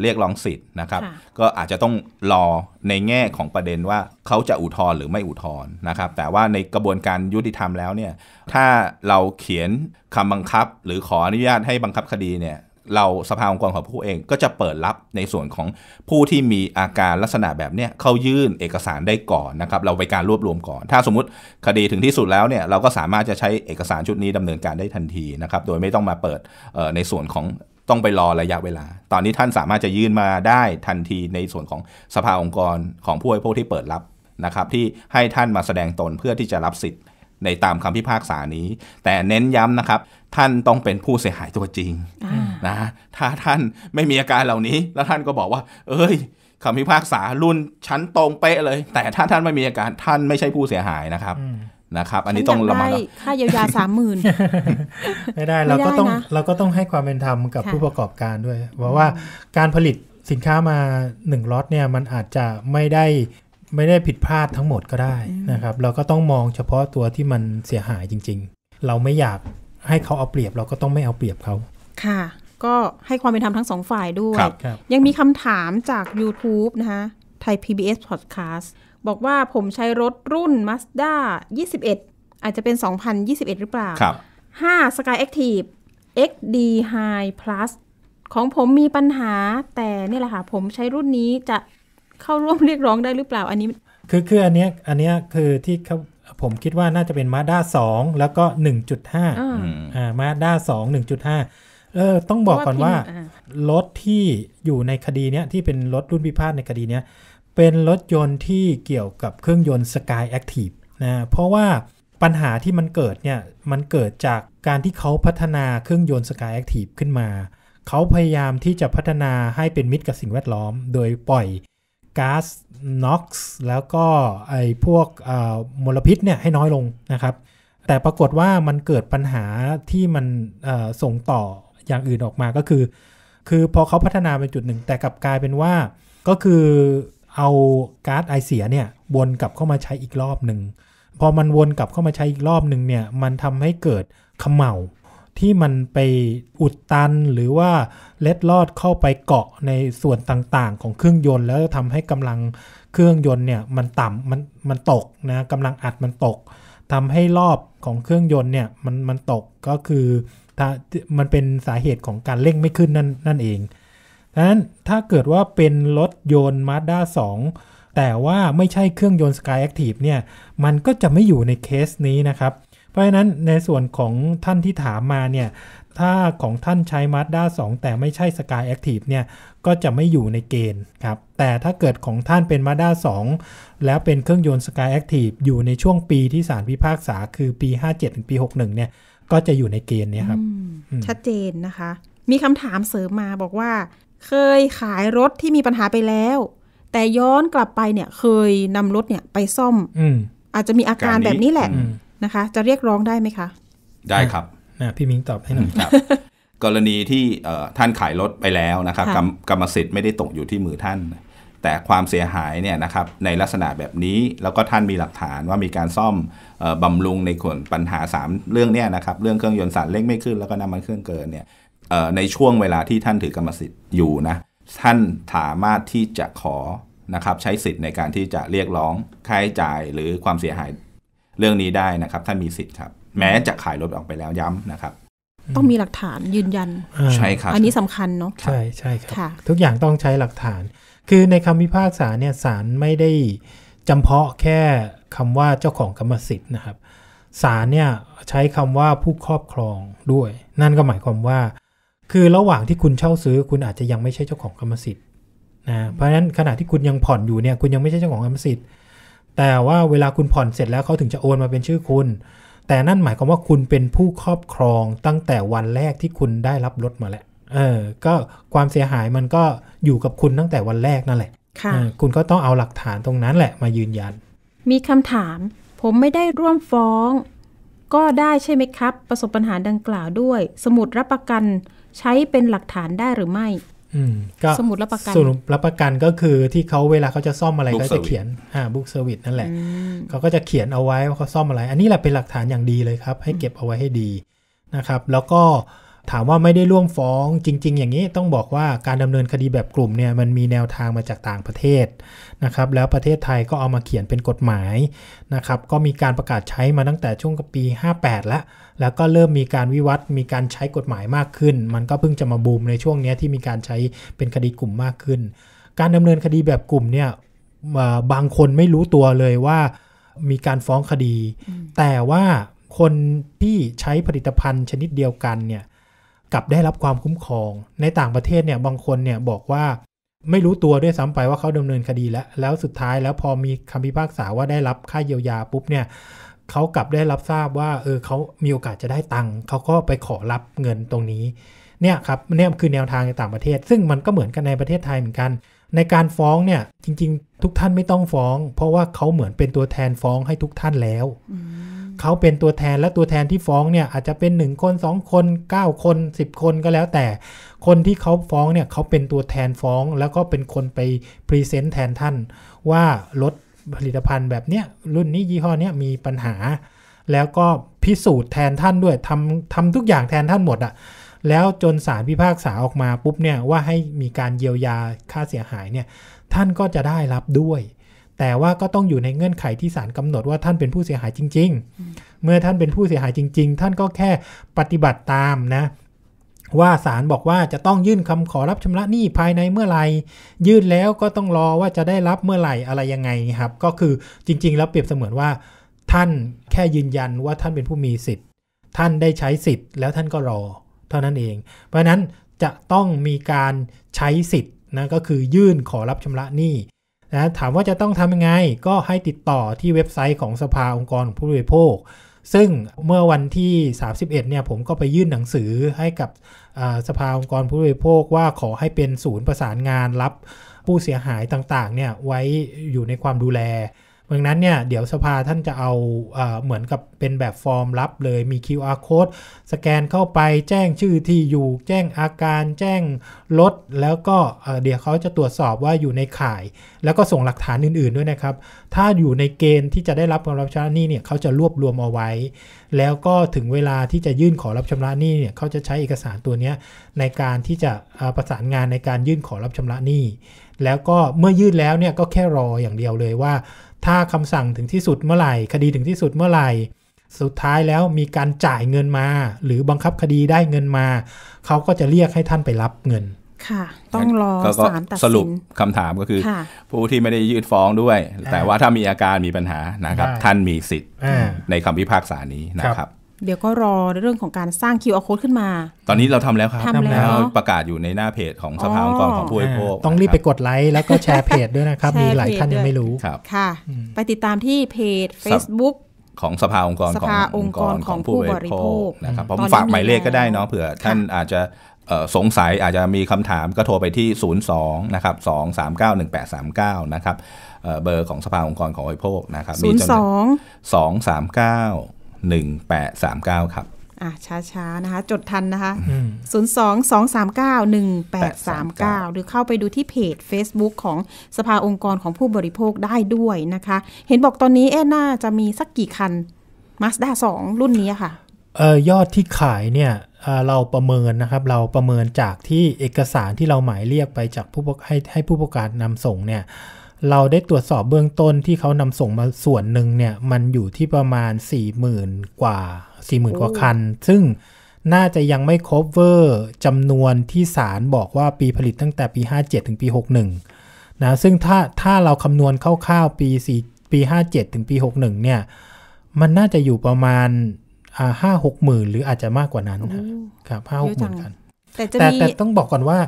เรียกร้องสิทธิ์นะครับ ก็อาจจะต้องรอในแง่ของประเด็นว่าเขาจะอุทธรณ์หรือไม่อุทธรณ์นะครับ แต่ว่าในกระบวนการยุติธรรมแล้วเนี่ยถ้าเราเขียนคำบังคับหรือขออนุญาตให้บังคับคดีเนี่ยเราสภาองค์กรของผู้เองก็จะเปิดรับในส่วนของผู้ที่มีอาการลักษณะแบบเนี้ยเข้ายื่นเอกสารได้ก่อนนะครับ เราไปการรวบรวมก่อน ถ้าสมมติคดีถึงที่สุดแล้วเนี่ยเราก็สามารถจะใช้เอกสารชุดนี้ดำเนินการได้ทันทีนะครับ โดยไม่ต้องมาเปิดในส่วนของต้องไปรอระยะเวลา ตอนนี้ท่านสามารถจะยื่นมาได้ทันทีในส่วนของสภาองค์กรของผู้ไอ้พวกที่เปิดรับนะครับ ที่ให้ท่านมาแสดงตนเพื่อที่จะรับสิทธิ์ ในตามคำพิพากษานี้ แต่เน้นย้ำนะครับท่านต้องเป็นผู้เสียหายตัวจริงนะถ้าท่านไม่มีอาการเหล่านี้ แล้วท่านก็บอกว่า เอ้ยคำพิพากษารุ่นชั้นตรงเป๊ะเลย แต่ถ้าท่านไม่มีอาการท่านไม่ใช่ผู้เสียหายนะครับนะครับ อันนี้ต้องระมัดค่าเยียวยาสามหมื่นไม่ได้เราก็ต้องเราก็ต้องให้ความเป็นธรรมกับผู้ประกอบการด้วย เพราะว่าการผลิตสินค้ามาหนึ่งล็อตเนี่ยมันอาจจะไม่ได้ไม่ได้ผิดพลาดทั้งหมดก็ได้นะครับ เราก็ต้องมองเฉพาะตัวที่มันเสียหายจริงๆ เราไม่อยากให้เขาเอาเปรียบเราก็ต้องไม่เอาเปรียบเขา ค่ะ ก็ให้ความเป็นธรรมทั้งสองฝ่ายด้วย ยังมีคำถามจาก YouTube นะคะไทย PBS Podcast บอกว่าผมใช้รถรุ่น Mazda 21 อาจจะเป็น 2021 หรือเปล่า ครับ 5 Sky Active XD High Plus ของผมมีปัญหา แต่นี่แหละค่ะ ผมใช้รุ่นนี้จะเข้าร่วมเรียกร้องได้หรือเปล่า อันนี้ คือคืออันเนี้ยอันเนี้ยคือที่เขาผมคิดว่าน่าจะเป็นมาด้าสองแล้วก็หนึ่งจุดห้ามาด้าสองหนึ่งจุดห้าเออต้องบอกก่อนว่ารถที่อยู่ในคดีเนี้ยที่เป็นรถรุ่นพิพาทในคดีเนี้ยเป็นรถยนต์ที่เกี่ยวกับเครื่องยนต์ Sky Active นะเพราะว่าปัญหาที่มันเกิดเนี่ยมันเกิดจากการที่เขาพัฒนาเครื่องยนต์ Sky Active ขึ้นมาเขาพยายามที่จะพัฒนาให้เป็นมิตรกับสิ่งแวดล้อม โดยปล่อยก๊าซน็อกซ์แล้วก็ไอ้พวกมลพิษเนี่ยให้น้อยลงนะครับ แต่ปรากฏว่ามันเกิดปัญหาที่มันส่งต่ออย่างอื่นออกมาก็คือ คือพอเขาพัฒนาไปจุดหนึ่งแต่กลับกลายเป็นว่าก็คือเอาก๊าซไอเสียเนี่ยวนกลับเข้ามาใช้อีกรอบหนึ่งพอมันวนกลับเข้ามาใช้อีกรอบหนึ่งเนี่ยมันทำให้เกิดขมเหลาที่มันไปอุดตันหรือว่าเล็ดลอดเข้าไปเกาะในส่วนต่างๆ ของเครื่องยนต์ แล้วทำให้กำลังเครื่องยนต์เนี่ยมันต่ำมันมันตกนะกำลังอัดมันตก ทำให้รอบของเครื่องยนต์เนี่ยมันมันตกก็คือ ถ้ามันเป็นสาเหตุของการเร่งไม่ขึ้นนั่นนั่นเองดังนั้นถ้าเกิดว่าเป็นรถยนต์ Mazda 2 แต่ว่าไม่ใช่เครื่องยนต์ Sky Active เนี่ยมันก็จะไม่อยู่ในเคสนี้นะครับราะฉะนั้นในส่วนของท่านที่ถามมาเนี่ยถ้าของท่านใช้ Mazda 2 แต่ไม่ใช่ Sky Active เนี่ยก็จะไม่อยู่ในเกณฑ์ครับ แต่ถ้าเกิดของท่านเป็น Mazda 2 แล้วเป็นเครื่องยนต์ Sky Active อยู่ในช่วงปีที่สารพิพากษา คือปี57ถึงปี61เนี่ยก็จะอยู่ในเกณฑ์เนี่ยครับชัดเจนนะคะ มีคำถามเสริมมาบอกว่า เคยขายรถที่มีปัญหาไปแล้ว แต่ย้อนกลับไปเนี่ยเคยนำรถเนี่ยไปซ่อมอาจจะมีอาการแบบนี้แหละนะคะ จะเรียกร้องได้ไหมคะ ได้ครับนะพี่มิงตอบให้หน่อยครับกรณีที่ท่านขายรถไปแล้วนะครับกรรมสิทธิ์ไม่ได้ตกอยู่ที่มือท่าน แต่ความเสียหายเนี่ยนะครับในลักษณะแบบนี้แล้วก็ท่านมีหลักฐานว่ามีการซ่อมบำรุงในขนปัญหา3 เรื่องเนี่ยนะครับ เรื่องเครื่องยนต์สารเล็กไม่ขึ้นแล้วก็น้ำมันเครื่องเกินเนี่ยในช่วงเวลาที่ท่านถือกรรมสิทธิ์อยู่นะท่านสามารถที่จะขอนะครับใช้สิทธิ์ในการที่จะเรียกร้องค่าใช้จ่ายหรือความเสียหายเรื่องนี้ได้นะครับท่านมีสิทธิ์ครับแม้จะขายรถออกไปแล้วย้ำนะครับ ต้องมีหลักฐานยืนยัน ใช่ครับอันนี้สำคัญเนาะใช่ใช่ครับ ทุกอย่างต้องใช้หลักฐาน คือในคำพิพากษาเนี่ยศาลไม่ได้จำเพาะแค่คำว่าเจ้าของกรรมสิทธิ์นะครับศาลเนี่ยใช้คำว่าผู้ครอบครองด้วย นั่นก็หมายความว่า คือระหว่างที่คุณเช่าซื้อ คุณอาจจะยังไม่ใช่เจ้าของกรรมสิทธิ์นะเพราะฉะนั้นขณะที่คุณยังผ่อนอยู่เนี่ยคุณยังไม่ใช่เจ้าของกรรมสิทธิ์แต่ว่าเวลาคุณผ่อนเสร็จแล้วเขาถึงจะโอนมาเป็นชื่อคุณ แต่นั่นหมายความว่าคุณเป็นผู้ครอบครองตั้งแต่วันแรกที่คุณได้รับรถมาแล้วเออ ก็ความเสียหายมันก็อยู่กับคุณตั้งแต่วันแรกนั่นแหละ ค่ะ คุณก็ต้องเอาหลักฐานตรงนั้นแหละ มายืนยันมีคำถาม ผมไม่ได้ร่วมฟ้อง ก็ได้ใช่ไหมครับ ประสบปัญหาดังกล่าวด้วย สมุดรับประกัน ใช้เป็นหลักฐานได้หรือไม่ก็สมุดรับประกันสมุดรับประกันก็คือที่เขาเวลาเขาจะซ่อมอะไรก็จะเขียนอ่าบุ๊กเซอร์วิสนั่นแหละเขาก็จะเขียนเอาไว้ว่าเขาซ่อมอะไร อันนี้แหละเป็นหลักฐานอย่างดีเลยครับ ให้เก็บเอาไว้ให้ดีนะครับ แล้วก็ถามว่าไม่ได้ร่วมฟ้องจริงๆอย่างนี้ ต้องบอกว่าการดำเนินคดีแบบกลุ่มเนี่ยมันมีแนวทางมาจากต่างประเทศนะครับแล้วประเทศไทยก็เอามาเขียนเป็นกฎหมายนะครับก็มีการประกาศใช้มาตั้งแต่ช่วงปี 58 แล้วแล้วก็เริ่มมีการวิวัฒน์มีการใช้กฎหมายมากขึ้น มันก็เพิ่งจะมาบูมในช่วงนี้ที่มีการใช้เป็นคดีกลุ่มมากขึ้น การดำเนินคดีแบบกลุ่มเนี่ยบางคนไม่รู้ตัวเลยว่ามีการฟ้องคดี แต่ว่าคนที่ใช้ผลิตภัณฑ์ชนิดเดียวกันเนี่ยกลับได้รับความคุ้มครอง ในต่างประเทศเนี่ย บางคนเนี่ยบอกว่า ไม่รู้ตัวด้วยซ้ำไปว่าเขาดำเนินคดีแล้วแล้วสุดท้ายแล้วพอมีคำพิพากษาว่าได้รับค่าเยียวยาปุ๊บเนี่ยเขากลับได้รับทราบว่า เออเขามีโอกาสจะได้ตังค์เขาก็ไปขอรับเงินตรงนี้เนี่ยครับเนี่ยคือแนวทางในต่างประเทศ ซึ่งมันก็เหมือนกันในประเทศไทยเหมือนกัน ในการฟ้องเนี่ยจริงๆ ทุกท่านไม่ต้องฟ้อง เพราะว่าเขาเหมือนเป็นตัวแทนฟ้องให้ทุกท่านแล้วเขาเป็นตัวแทนและตัวแทนที่ฟ้องเนี่ยอาจจะเป็น1คน2 คน 9 คน 10 คนก็แล้วแต่คนที่เขาฟ้องเนี่ย เขาเป็นตัวแทนฟ้องแล้วก็เป็นคนไปพรีเซนต์แทนท่านว่า รถผลิตภัณฑ์แบบเนี้ยรุ่นนี้ยี่ห้อเนี้ยมีปัญหา แล้วก็พิสูจน์แทนท่านด้วยทำทำทุกอย่างแทนท่านหมดอะแล้วจนสารพิพากษาออกมาปุ๊บเนี่ยว่าให้มีการเยียวยาค่าเสียหายเนี่ยท่านก็จะได้รับด้วยแต่ว่าก็ต้องอยู่ในเงื่อนไขที่ศาลกำหนดว่าท่านเป็นผู้เสียหายจริง ๆ เมื่อท่านเป็นผู้เสียหายจริงๆ ท่านก็แค่ปฏิบัติตามนะว่าศาลบอกว่าจะต้องยื่นคำขอรับชำระหนี้ภายในเมื่อไหร่ยื่นแล้วก็ต้องรอว่าจะได้รับเมื่อไหร่อะไรยังไงครับก็คือจริงๆ แล้วเปรียบเสมือนว่าท่านแค่ยืนยันว่าท่านเป็นผู้มีสิทธิ์ ท่านได้ใช้สิทธิ์แล้วท่านก็รอเท่านั้นเอง เพราะนั้นจะต้องมีการใช้สิทธิ์นะก็คือยื่นขอรับชำระหนี้นะถามว่าจะต้องทำยังไง ก็ให้ติดต่อที่เว็บไซต์ของสภาองค์กรผู้บริโภค ซึ่งเมื่อวันที่ 31 เนี่ยผมก็ไปยื่นหนังสือให้กับสภาองค์กรผู้บริโภคว่าขอให้เป็นศูนย์ประสานงานรับผู้เสียหายต่างๆ เนี่ยไว้อยู่ในความดูแลดังนั้นเนี่ย เดี๋ยวสภาท่านจะเอาเหมือนกับเป็นแบบฟอร์มรับเลย มี QR code สแกนเข้าไปแจ้งชื่อที่อยู่ แจ้งอาการแจ้งรถ แล้วก็เดี๋ยวเขาจะตรวจสอบว่าอยู่ในข่าย แล้วก็ส่งหลักฐานอื่น ๆด้วยนะครับ ถ้าอยู่ในเกณฑ์ที่จะได้รับการรับชำระหนี้เนี่ย เขาจะรวบรวมเอาไว้ แล้วก็ถึงเวลาที่จะยื่นขอรับชำระหนี้เนี่ยเขาจะใช้เอกสารตัวนี้ในการที่จะประสานงานในการยื่นขอรับชำระหนี้ แล้วก็เมื่อยื่นแล้วเนี่ย ก็แค่รออย่างเดียวเลยว่าถ้าคำสั่งถึงที่สุดเมื่อไหร่คดีถึงที่สุดเมื่อไหร่สุดท้ายแล้วมีการจ่ายเงินมา หรือบังคับคดีได้เงินมา เขาก็จะเรียกให้ท่านไปรับเงินค่ะ ต้องรอศาลตัดสินสรุปคำถามก็คือ ผู้ที่ไม่ได้ยื่นฟ้องด้วย แต่ว่าถ้ามีอาการมีปัญหานะครับ ท่านมีสิทธิ์ ในคำพิพากษานี้นะครับเดี๋ยวก็รอเรื่องของการสร้าง QR code ขึ้นมา ตอนนี้เราทำแล้วครับทำแล้วประกาศอยู่ในหน้าเพจของสภาองค์กรของผู้บริโภค ต้องรีบไปกดไลค์แล้วก็แชร์เพจด้วยนะครับ มีหลายท่านยังไม่รู้ครับค่ะ ไปติดตามที่เพจ Facebook ของสภาองค์กรขององค์กรของผู้บริโภคนะครับผมฝากหมายเลขก็ได้เนาะเผื่อท่านอาจจะสงสัยอาจจะมีคำถาม ก็โทรไปที่ 02นะครับ2391839นะครับเบอร์ของสภาองค์กรของผู้บริโภคนะครับ02 239 1839 ครับอ่ะช้าานะคะ จดทันนะคะ 0 2 2 3 9 1 8 3 9 หรือเข้าไปดูที่เพจ Facebook ของสภาองค์กรของผู้บริโภคได้ด้วยนะคะ เห็นบอกตอนนี้เอนน่าจะมีสักกี่คัน m a า d a 2 รุ่นนี้ค่ะเออยอดที่ขายเนี่ยเราประเมินนะครับ เราประเมินจากที่เอกสารที่เราหมายเรียกไปจากผู้ให้ให้ผู้ประกาศนำส่งเนี่ยเราได้ตรวจสอบเบื้องต้นที่เขานำส่งมาส่วนหนึ่งเนี่ย มันอยู่ที่ประมาณ4มื่นกว่า4มื่นกว่าคัน ซึ่งน่าจะยังไม่ครอบเวอร์จำนวนที่สารบอกว่าปีผลิตตั้งแต่ปี 57 ถึงปี 61นะซึ่งถ้าถ้าเราคำนวณคร่าวๆปี4ปี 57 ถึงปี 61เนี่ยมันน่าจะอยู่ประมาณห้าหกหมื่นหรืออาจจะมากกว่านั้นครับห้าหกหมื่นคันแต่แต่ต้องบอกก่อนว่า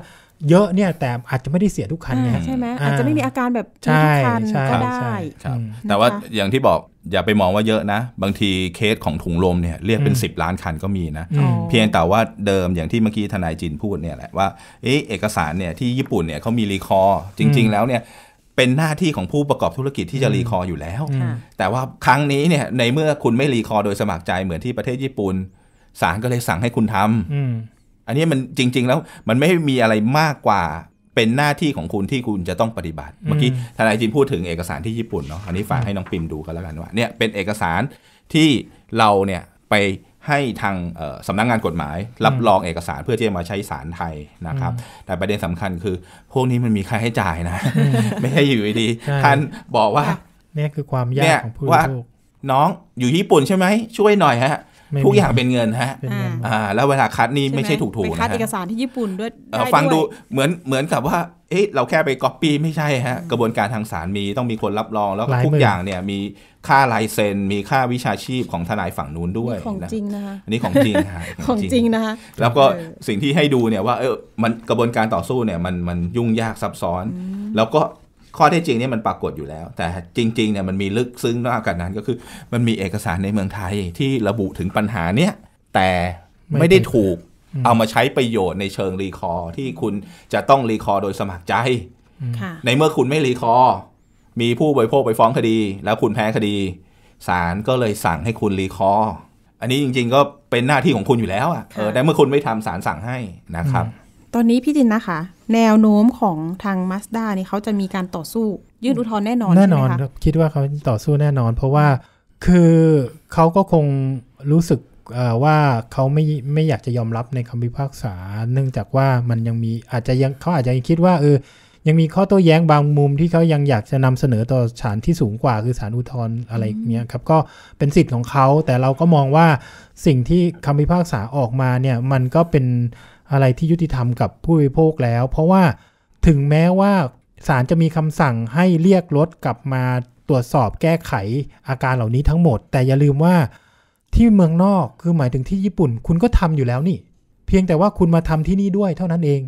เยอะเนี่ยแต่อาจจะไม่ได้เสียทุกคันนะใช่ไหมอาจจะไม่มีอาการแบบทุกคันก็ได้ครับ แต่ว่าอย่างที่บอกอย่าไปมองว่าเยอะนะ บางทีเคสของถุงลมเนี่ยเรียกเป็น 10 ล้านคันก็มีนะ เพียงแต่ว่าเดิมอย่างที่เมื่อกี้ทนายจินพูดเนี่ยแหละว่าเอ๊เอกสารเนี่ยที่ญี่ปุ่นเนี่ยเขามีรีคอร์จริงๆแล้วเนี่ยเป็นหน้าที่ของผู้ประกอบธุรกิจที่จะรีคอร์อยู่แล้ว แต่ว่าครั้งนี้เนี่ยในเมื่อคุณไม่รีคอร์โดยสมัครใจเหมือนที่ประเทศญี่ปุ่นศาลก็เลยสั่งให้คุณทำอันนี้มันจริงๆแล้วมันไม่มีอะไรมากกว่าเป็นหน้าที่ของคุณที่คุณจะต้องปฏิบัติ เมื่อกี้ทนายจินพูดถึงเอกสารที่ญี่ปุ่นเนาะอันนี้ฝากให้น้องปิมดูกันแล้วกันว่าเนี่ยเป็นเอกสารที่เราเนี่ย ไปให้ทางสำนักงงานกฎหมาย รับรองเอกสารเพื่อที่จะมาใช้ศาลไทยนะครับ แต่ประเด็นสำคัญคือพวกนี้มันมีค่าใช้จ่ายนะ ไม่ใช่อยู่ดีท่านบอกว่าเนี่ยคือความยากของผู้บูกน้องอยู่ญี่ปุ่นใช่ไหมช่วยหน่อยฮะทุกอย่างเป็นเงินฮะ อ่า แล้วเวลาคัดนี่ไม่ใช่ถูกๆนะปคัดเอกสารที่ญี่ปุ่นด้วย ฟังดู เหมือนเหมือนกับว่า เอ๊ะเราแค่ไปก๊อปปี้ไม่ใช่ฮะ กระบวนการทางศาลมีต้องมีคนรับรอง แล้วทุกอย่างเนี่ยมีค่าลายเซ็นมีค่าวิชาชีพของทนายฝั่งนู้นด้วยของจริงนะคะอันนี้ของจริงฮะของจริงนะคะ แล้วก็สิ่งที่ให้ดูเนี่ยว่า เออมันกระบวนการต่อสู้เนี่ยมันมันยุ่งยากซับซ้อน แล้วก็ข้อเท็จจริงนี่มันปรากฏอยู่แล้ว แต่จริงๆเนี่ยมันมีลึกซึ้งมากกว่านั้นก็คือ มันมีเอกสารในเมืองไทยที่ระบุถึงปัญหาเนี้ย แต่ไม่ได้ถูกเอามาใช้ประโยชน์ในเชิงรีคอร์ที่คุณจะต้องรีคอร์โดยสมัครใจในเมื่อคุณไม่รีคอร์มีผู้บริโภคไปฟ้องคดี แล้วคุณแพ้คดีศาลก็เลยสั่งให้คุณรีคอร์อันนี้จริงๆ ก็เป็นหน้าที่ของคุณอยู่แล้วอ่ะแต่เมื่อคุณไม่ทำศาลสั่งให้นะครับตอนนี้พี่จินนะคะแนวโน้มของทางมาสด้านี่เขาจะมีการต่อสู้ ยื่นอุทธรณ์แน่นอนแน่นอนคคิดว่าเขาต่อสู้แน่นอนเพราะว่าคือเขาก็คงรู้สึกว่าเขาไม่ไม่อยากจะยอมรับในคำพิพากษา เนื่องจากว่ามันยังมีอาจจะยังเขาอาจจะคิดว่าเออยังมีข้อโต้แย้งบางมุมที่เขายังอยากจะนำเสนอต่อศาลที่สูงกว่าคือศาลอุทธรณ์อะไรเนี้ยครับก็เป็นสิทธิ์ของเขาแต่เราก็มองว่าสิ่งที่คำพิพากษาออกมาเนี่ยมันก็เป็นอะไรที่ยุติธรรมกับผู้บริโภคแล้ว เพราะว่าถึงแม้ว่าศาลจะมีคำสั่งให้เรียกรถกลับมาตรวจสอบแก้ไขอาการเหล่านี้ทั้งหมด แต่อย่าลืมว่าที่เมืองนอกคือหมายถึงที่ญี่ปุ่นคุณก็ทำอยู่แล้วนี่ เพียงแต่ว่าคุณมาทำที่นี่ด้วยเท่านั้นเอง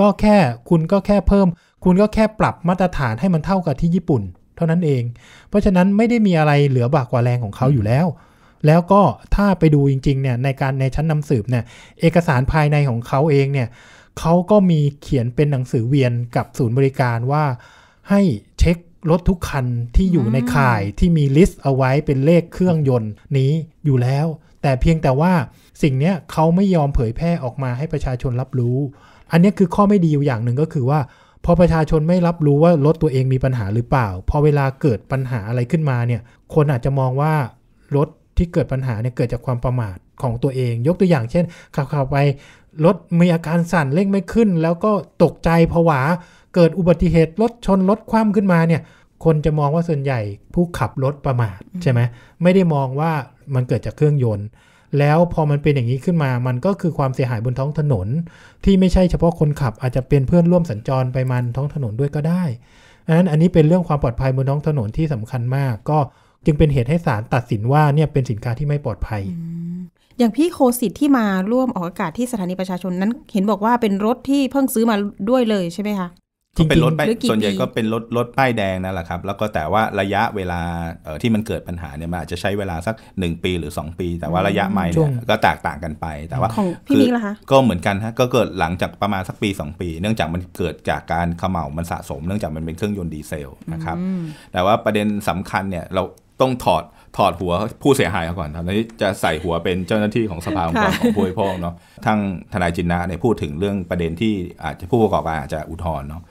ก็แค่คุณก็แค่เพิ่ม คุณก็แค่ปรับมาตรฐานให้มันเท่ากับที่ญี่ปุ่น เท่านั้นเอง เพราะฉะนั้นไม่ได้มีอะไรเหลือบากกว่าแรงของเขาอยู่แล้วแล้วก็ถ้าไปดูจริงๆเนี่ยในการในชั้นนำสืบเนี่ย เอกสารภายในของเขาเองเนี่ยเขาก็มีเขียนเป็นหนังสือเวียนกับศูนย์บริการว่า ให้เช็ครถทุกคันที่อยู่ในข่ายที่มีลิสต์เอาไว้เป็นเลขเครื่องยนต์นี้อยู่แล้ว แต่เพียงแต่ว่าสิ่งนี้เขาไม่ยอมเผยแพร่ออกมาให้ประชาชนรับรู้ อันนี้คือข้อไม่ดีอยู่อย่างหนึ่งก็คือว่าพอประชาชนไม่รับรู้ว่ารถตัวเองมีปัญหาหรือเปล่าพอเวลาเกิดปัญหาอะไรขึ้นมาเนี่ยคนอาจจะมองว่ารถที่เกิดปัญหาเนี่ยเกิดจากความประมาทของตัวเอง ยกตัวอย่าง เช่น ขับขับไปรถมีอาการสั่นเร่งไม่ขึ้น แล้วก็ตกใจผวาเกิดอุบัติเหตุรถชนรถคว่ำขึ้นมาเนี่ย คนจะมองว่าส่วนใหญ่ผู้ขับรถประมาทใช่ไหมไม่ได้มองว่ามันเกิดจากเครื่องยนต์แล้วพอมันเป็นอย่างนี้ขึ้นมา มันก็คือความเสียหายบนท้องถนน ที่ไม่ใช่เฉพาะคนขับอาจจะเป็นเพื่อนร่วมสัญจรไปมันท้องถนนด้วยก็ได้อันนั้นอันนี้เป็นเรื่องความปลอดภัยบนท้องถนนที่สำคัญมากก็จึงเป็นเหตุให้ศาลตัดสินว่าเนี่ยเป็นสินค้าที่ไม่ปลอดภัย อย่างพี่โคสิทธิ์ที่มาร่วมออกอากาศที่สถานีประชาชนนั้นเห็นบอกว่าเป็นรถที่เพิ่งซื้อมาด้วยเลยใช่ไหมคะก็เป็นรถป้ายส่วนใหญ่ก็เป็นรถรถป้ายแดงนั่นแหละครับแล้วก็แต่ว่าระยะเวลาที่มันเกิดปัญหาเนี่ยมันอาจจะใช้เวลาสัก 1 ปีหรือ 2 ปี แต่ว่าระยะใหม่เนี่ยก็แตกต่างกันไป แต่ว่าพี่มิกล่ะคะก็เหมือนกันฮะก็เกิดหลังจากประมาณสักปี 2 ปี เนื่องจากมันเกิดจากการเขม่ามันสะสม เนื่องจากมันเป็นเครื่องยนต์ดีเซลนะครับแต่ว่าประเด็นสำคัญเนี่ยเราต้องถอดถอดหัวผู้เสียหายก่อนตอนนี้จะใส่หัวเป็นเจ้าหน้าที่ของสภาองค์กรของผู้บริโภคเนาะทางทนายจินนะเนี่ยพูดถึงเรื่องประเด็นที่อาจจะผู้ประกอบการอาจจะอุทธรณ์เนาะ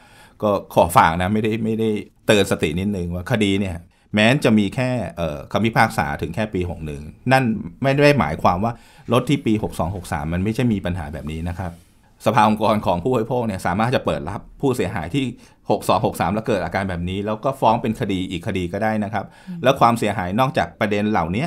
ก็ขอฝากนะไม่ได้ไม่ได้เตือนสตินิดนึงว่าคดีเนี่ยแม้จะมีแค่คำพิพากษาถึงแค่ปี 61 นั่นไม่ได้หมายความว่ารถที่ปี 6263 มันไม่ใช่มีปัญหาแบบนี้นะครับ สภาองค์กรของผู้บริโภคเนี่ยสามารถจะเปิดรับผู้เสียหายที่6263แล้วเกิดอาการแบบนี้ แล้วก็ฟ้องเป็นคดีอีกคดีก็ได้นะครับ แล้วความเสียหายนอกจากประเด็นเหล่านี้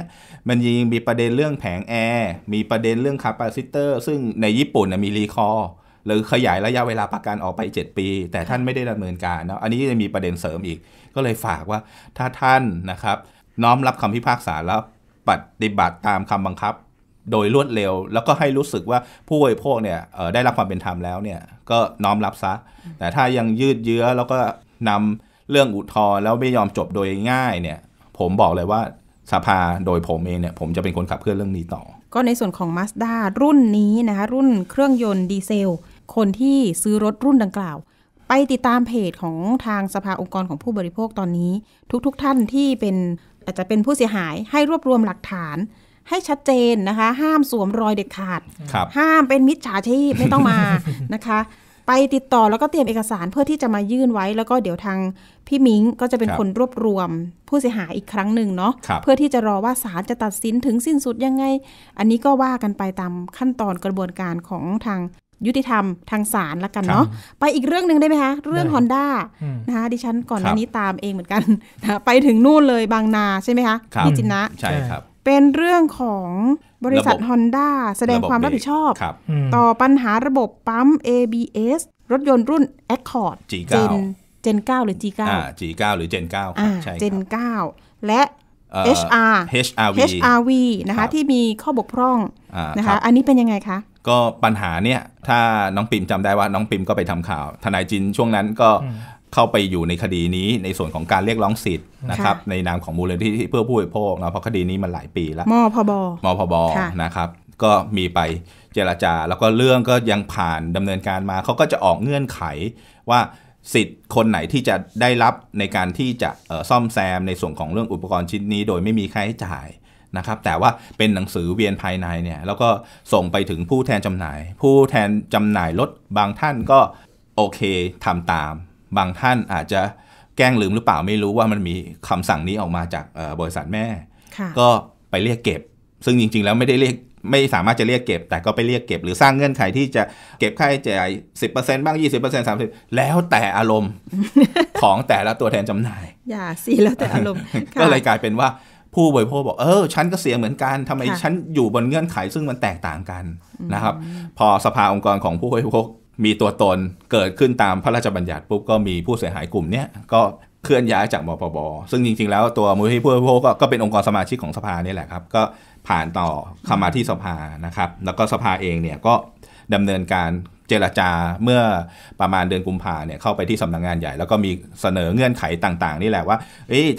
มันยังมีประเด็นเรื่องแผงแอร์มีประเด็นเรื่องคาปาซิเตอร์ซึ่งในญี่ปุ่นมีรีคอร์หรือขยายระยะเวลาประกันออกไป 7 ปี แต่ท่านไม่ได้ดำเนินการเนาะอันนี้จะมีประเด็นเสริมอีกก็เลยฝากว่าถ้าท่านนะครับ น้อมรับคำพิพากษาแล้วปฏิบัติตามคำบังคับโดยรวดเร็วแล้วก็ให้รู้สึกว่าผู้บริโภคเนี่ยได้รับความเป็นธรรมแล้วเนี่ยก็น้อมรับซะ แต่ถ้ายังยืดเยื้อแล้วก็นำเรื่องอุทธร์แล้วไม่ยอมจบโดยง่ายเนี่ยผมบอกเลยว่าสภาโดยผมเองเนี่ยผมจะเป็นคนขับเคลื่อนเรื่องนี้ต่อ ก็ในส่วนของ Mazda รุ่นนี้นะคะรุ่นเครื่องยนต์ดีเซล คนที่ซื้อรถรุ่นดังกล่าว ไปติดตามเพจของทางสภาองค์กรของผู้บริโภคตอนนี้ ทุกๆทท่านที่เป็นอาจจะเป็นผู้เสียหายให้รวบรวมหลักฐานให้ชัดเจนนะคะ ห้ามสวมรอยเด็ดขาดห้ามเป็นมิจฉาชีพไม่ต้องมานะคะ ไปติดต่อแล้วก็เตรียมเอกสารเพื่อที่จะมายื่นไว้แล้วก็เดี๋ยวทางพี่มิงก็จะเป็นคนรวบรวมผู้เสียหายอีกครั้งหนึ่งเนาะเพื่อที่จะรอว่าศาลจะตัดสินถึงสิ้นสุดยังไง อันนี้ก็ว่ากันไปตามขั้นตอนกระบวนการของทางยุติธรรมทางศาลละกันเนาะไปอีกเรื่องหนึ่งได้ไหมคะเรื่องฮอนด้านะคะดิฉันก่อนันนี้ตามเองเหมือนกันไปถึงนู่นเลยบางนาใช่ไหมคะพี่จินนะใช่ครับเป็นเรื่องของบริษัทฮอนด้าแสดงความรับผิดชอบ ต่อปัญหาระบบปั๊ม ABS รถยนต์รุ่น Accord เจนเ e n 9หรือ G9 อ่า G9 หรือ Gen 9ใช่เจน9และ HR HRV HRV นะคะ ที่มีข้อบกพร่องนะคะอันนี้เป็นยังไงคะ ก็ปัญหาเนี่ยถ้าน้องปิมจำได้ว่าน้องปิมก็ไปทำข่าว ทนายจินช่วงนั้นก็เข้าไปอยู่ในคดีนี้ในส่วนของการเรียกร้องสิทธิ์นะครับ ในนามของมูลนิธิเพื่อผู้บริโภคนะเพราะคดีนี้มันหลายปีแล้วมพบ มพบนะครับ ก็มีไปเจรจา แล้วก็เรื่องก็ยังผ่านดำเนินการมา เขาก็จะออกเงื่อนไขว่าสิทธิ์คนไหนที่จะได้รับในการที่จะซ่อมแซมในส่วนของเรื่องอุปกรณ์ชิ้นนี้ โดยไม่มีค่าใช้จ่ายนะครับ แต่ว่าเป็นหนังสือเวียนภายในเนี่ยแล้วก็ส่งไปถึงผู้แทนจำหน่าย ผู้แทนจำหน่ายรถบางท่านก็โอเคทำตามบางท่านอาจจะแกล้งลืมหรือเปล่าไม่รู้ว่ามันมีคำสั่งนี้ออกมาจากบริษัทแม่ก็ไปเรียกเก็บ ซึ่งจริงๆ แล้วไม่ได้เรียกไม่สามารถจะเรียกเก็บ แต่ก็ไปเรียกเก็บ หรือสร้างเงื่อนไขที่จะเก็บค่าใช้จ่ายสิบเปอร์เซ็นบ้างยี่สิบเปอร์เซ็นสามสิบแล้วแต่อารมณ์ของแต่ละตัวแทนจำหน่ายอย่าสิแล้วแต่อารมณ์ก็เลยกลายเป็นว่าผู้บริโภคบอกเออฉันก็เสียเหมือนกันทำไมฉันอยู่บนเงื่อนไข ซึ่งมันแตกต่างกันนะครับพอสภาองค์กรของผู้บริโภคมีตัวตนเกิดขึ้นตามพระราชบัญญัติปุ๊บก็มีผู้เสียหายกลุ่มเนี้ยก็เคลื่อนย้ายจากมปบซึ่งจริงๆแล้วตัวมูลที่ผู้บริโภคก็เป็นองค์กรสมาชิกของสภานี่แหละครับก็ผ่านต่อเข้ามาที่สภานะครับแล้วก็สภาเองเนี่ยก็ดำเนินการเจรจาเมื่อประมาณเดือนกุมภาเนี่ยเข้าไปที่สำนักงงานใหญ่ แล้วก็มีเสนอเงื่อนไขต่าง ๆนี่แหละว่า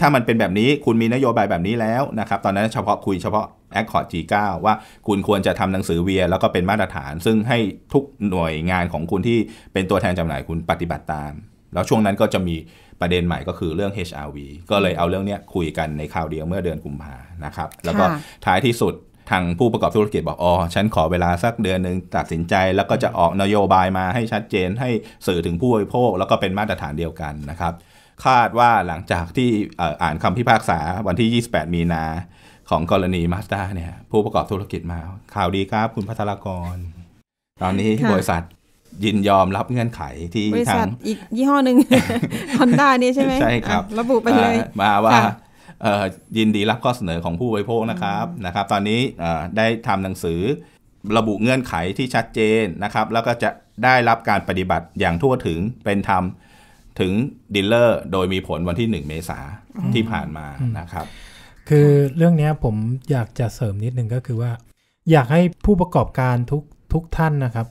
ถ้ามันเป็นแบบนี้คุณมีนโยบายแบบนี้แล้วนะครับตอนนั้นเฉพาะคุยเฉพาะ Accord G9 ว่าคุณควรจะทำหนังสือเวียแล้วก็เป็นมาตรฐานซึ่งให้ทุกหน่วยงานของคุณที่เป็นตัวแทนจำหน่ายคุณปฏิบัติตาม แล้วช่วงนั้นก็จะมีประเด็นใหม่ก็คือเรื่อง HRV ก็เลยเอาเรื่องนี้คุยกันในคราวเดียวเมื่อเดือนกุมภานะครับ แล้วก็ท้ายที่สุดทางผู้ประกอบธุรกิจบอกอ๋อฉันขอเวลาสักเดือนหนึ่งตัดสินใจ แล้วก็จะออกนโยบายมาให้ชัดเจนให้สื่อถึงผู้บริโภคแล้วก็เป็นมาตรฐานเดียวกันนะครับ คาดว่าหลังจากที่อ่านคำพิพากษาวันที่ 28 มีนาของกรณีมาสด้าเนี่ยผู้ประกอบธุรกิจมาข่าวดีครับคุณพัทรกร ตอนนี้บริษัทยินยอมรับเงื่อนไขที่บริษัทอีกยี่ห้อหนึ่งฮอนด้านี่ใช่ไหมใช่ครับระบุไปเลย มาว่า ยินดีรับข้อเสนอของผู้บริโภคนะครับนะครับ ตอนนี้ได้ทำหนังสือระบุเงื่อนไขที่ชัดเจนนะครับ แล้วก็จะได้รับการปฏิบัติอย่างทั่วถึงเป็นธรรมถึงดีลเลอร์ โดยมีผลวันที่ 1 เมษาที่ผ่านมานะครับคือ เรื่องนี้ผมอยากจะเสริมนิดนึงก็คือว่า อยากให้ผู้ประกอบการทุกทุกท่านนะครับ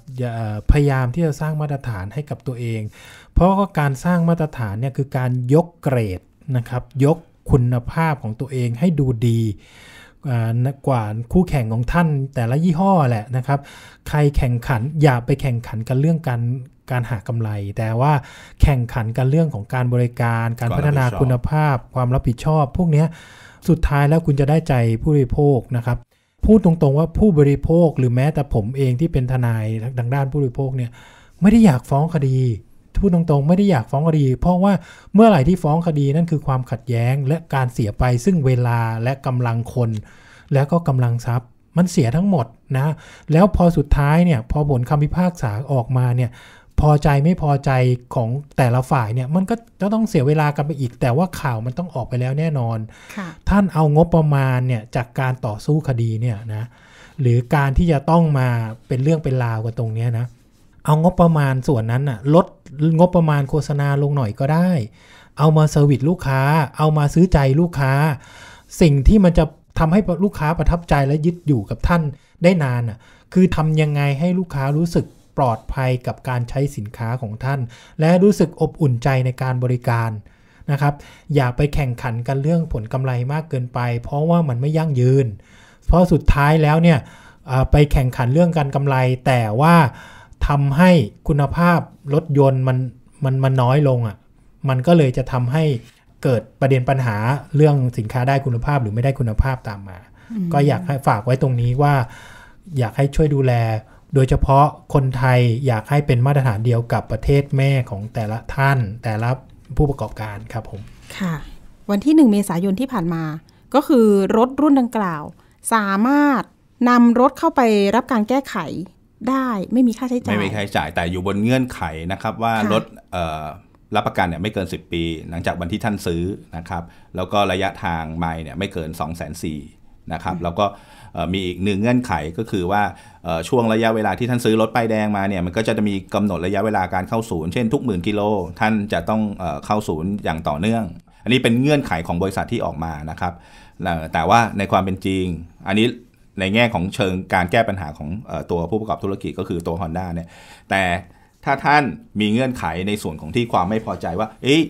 พยายามที่จะสร้างมาตรฐานให้กับตัวเอง เพราะก็การสร้างมาตรฐานเนี่ยคือการยกเกรดนะครับ ยกคุณภาพของตัวเองให้ดูดีกว่าคู่แข่งของท่านแต่ละยี่ห้อแหละนะครับ ใครแข่งขันอย่าไปแข่งขันกันเรื่องการการหากำไร แต่ว่าแข่งขันกันเรื่องของการบริการ การพัฒนาคุณภาพ ความรับผิดชอบ พวกนี้สุดท้ายแล้วคุณจะได้ใจผู้บริโภคนะครับ พูดตรงๆ ว่าผู้บริโภคหรือแม้แต่ผมเองที่เป็นทนายดังด้านผู้บริโภคเนี่ย ไม่ได้อยากฟ้องคดีพูดตรง ๆ ไม่ได้อยากฟ้องคดี เพราะว่าเมื่อไหร่ที่ฟ้องคดีนั่นคือความขัดแย้ง และการเสียไปซึ่งเวลาและกำลังคน แล้วก็กำลังทรัพย์ มันเสียทั้งหมดนะแล้วพอสุดท้ายเนี่ย พอผลคำพิพากษาออกมาเนี่ยพอใจไม่พอใจของแต่ละฝ่ายเนี่ยมันก็จะต้องเสียเวลากันไปอีก แต่ว่าข่าวมันต้องออกไปแล้วแน่นอน ท่านเอางบประมาณเนี่ยจากการต่อสู้คดีเนี่ยนะหรือการที่จะต้องมาเป็นเรื่องเป็นราวกันตรงเนี้ยนะเอางบประมาณส่วนนั้นอะลดงบประมาณโฆษณาลงหน่อยก็ได้ เอามาเซอร์วิสลูกค้า เอามาซื้อใจลูกค้า สิ่งที่มันจะทำให้ลูกค้าประทับใจและยึดอยู่กับท่านได้นานอะคือทำยังไงให้ลูกค้ารู้สึกปลอดภัยกับการใช้สินค้าของท่าน และรู้สึกอบอุ่นใจในการบริการนะครับ อย่าไปแข่งขันกันเรื่องผลกำไรมากเกินไป เพราะว่ามันไม่ยั่งยืน เพราะสุดท้ายแล้วเนี่ยไปแข่งขันเรื่องการกำไร แต่ว่าทำให้คุณภาพรถยนต์มันมันมันน้อยลงอะ่ะมันก็เลยจะทำให้เกิดประเด็นปัญหาเรื่องสินค้าได้คุณภาพหรือไม่ได้คุณภาพตามมา ก็อยากให้ฝากไว้ตรงนี้ว่าอยากให้ช่วยดูแลโดยเฉพาะคนไทยอยากให้เป็นมาตรฐานเดียวกับประเทศแม่ของแต่ละท่านแต่ละผู้ประกอบการครับผม ค่ะ วันที่ 1 เมษายนที่ผ่านมาก็คือรถรุ่นดังกล่าว สามารถนำรถเข้าไปรับการแก้ไขได้ไม่มีค่าใช้จ่ายไม่มีค่าใช้จ่าย แต่อยู่บนเงื่อนไขนะครับว่ารถรับประกันเนี่ยไม่เกิน 10 ปี หลังจากวันที่ท่านซื้อนะครับ แล้วก็ระยะทางไม่เนี่ยไม่เกิน2 4 0 0 0นะครับแล้วก็มีอีกหนึ่งเงื่อนไขก็คือว่าช่วงระยะเวลาที่ท่านซื้อรถป้ายแดงมาเนี่ยมันก็จะมีกำหนดระยะเวลาการเข้าศูนย์เช่น ทุกหมื่นกิโล ท่านจะต้องเข้าศูนย์อย่างต่อเนื่อง อันนี้เป็นเงื่อนไขของบริษัทที่ออกมานะครับแต่ว่าในความเป็นจริง อันนี้ในแง่ของเชิงการแก้ปัญหาของตัวผู้ประกอบธุรกิจก็คือตัว Honda เนี่ยแต่ถ้าท่านมีเงื่อนไขในส่วนของที่ความไม่พอใจว่า เอ๊ะ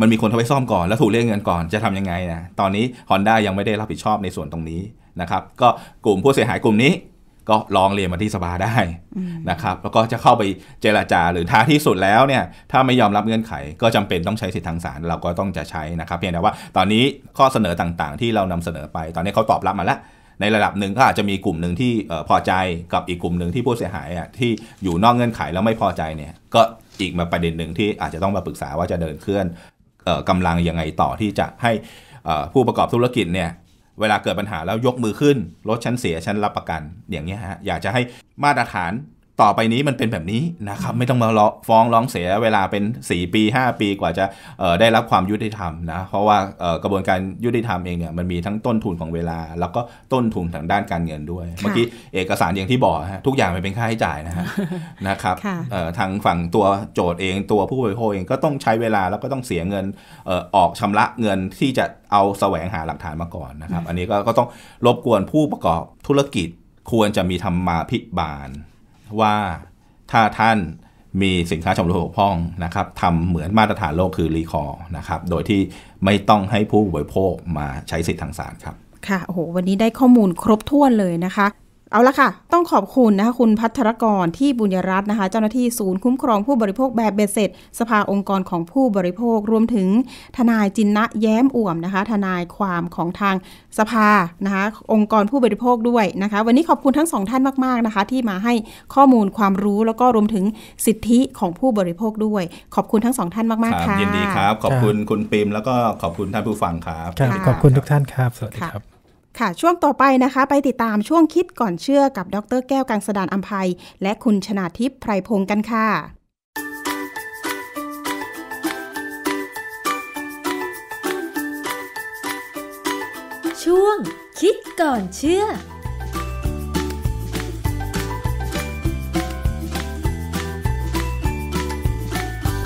มันมีคนทำไปซ่อมก่อนแล้วถูกเรียกเงินก่อนจะทํำยังไงนะตอนนี้ Honda ยังไม่ได้รับผิดชอบในส่วนตรงนี้นะครับก็กลุ่มผู้เสียหายกลุ่มนี้ก็ลองเรียนมาที่สภาได้นะครับแล้วก็จะเข้าไปเจราจาหรือท้าที่สุดแล้วเนี่ยถ้าไม่ยอมรับเงื่อนไขก็จำเป็นต้องใช้สิทธิทางศาลเราก็ต้องจะใช้นะครับ เพียงแต่ว่าตอนนี้ข้อเสนอต่างๆที่เรานำเสนอไป ตอนนี้เขาตอบรับมาแล้วในระดับหนึ่งก็อาจจะมีกลุ่มหนึ่งที่พอใจกับอีกกลุ่มหนึ่งที่ผู้เสียหายอ่ะที่อยู่นอกเงื่อนไขแล้วไม่พอใจเนี่ยก็อีกมาประเด็นหนึ่งที่อาจจะต้องมาปรึกษาว่าจะเดินเคลื่อนกำลังยังไงต่อที่จะให้ผู้ประกอบธุรกิจเนี่ยเวลาเกิดปัญหาแล้วยกมือขึ้น รถชั้นเสียชั้นรับประกันอย่างนี้ฮะอยากจะให้มาตรฐานต่อไปนี้มันเป็นแบบนี้นะครับไม่ต้องมาฟ้องร้องเสียเวลาเป็น 4 ปี 5 ปี กว่าจะได้รับความยุติธรรมนะเพราะว่ากระบวนการยุติธรรมเองเนี่ยมันมีทั้งต้นทุนของเวลา แล้วก็ต้นทุนทางด้านการเงินด้วย เมื่อกี้ เอกสารอย่างที่บอกฮะทุกอย่างมันเป็นค่าใช้จ่ายนะฮะนะครับทางฝั่งตัวโจทย์เองตัวผู้บริโภคเองก็ต้องใช้เวลาแล้วก็ต้องเสียเงินออกชำระเงินที่จะเอาแสวงหาหลักฐานมาก่อนนะครับ อันนี้ก็ต้องรบกวนผู้ประกอบธุรกิจควรจะมีธรรมาพิบาลว่าถ้าท่านมีสินค้าชำรุดบกพร่องนะครับทำเหมือนมาตรฐานโลกคือรีคอร์นะครับ โดยที่ไม่ต้องให้ผู้บริโภคมาใช้สิทธิทางศาลครับ ค่ะโอ้โหวันนี้ได้ข้อมูลครบถ้วนเลยนะคะเอาละค่ะต้องขอบคุณนะคะคุณพัทรกรที่บุญยรัตน์นะคะ เจ้าหน้าที่ศูนย์คุ้มครองผู้บริโภคแบบเบ็ดเสร็จ สภาองค์กรของผู้บริโภค รวมถึงทนายจินนะแย้มอ่วมนะคะทนายความของทางสภานะคะองค์กรผู้บริโภคด้วยนะคะวันนี้ขอบคุณทั้งสองท่านมากๆนะคะที่มาให้ข้อมูลความรู้แล้วก็รวมถึงสิทธิของผู้บริโภคด้วย ขอบคุณทั้งสองท่านมากๆค่ะยินดีครับขอบคุณคุณปิมแล้วก็ขอบคุณท่านผู้ฟังครับ ขอบคุณทุกท่านครับสวัสดีครับค่ะ ช่วงต่อไปนะคะ ไปติดตามช่วงคิดก่อนเชื่อกับดรแก้วกังสดานอัมภัย และคุณชนาทิพย์ไพรพงศ์กันค่ะ ช่วงคิดก่อนเชื่อ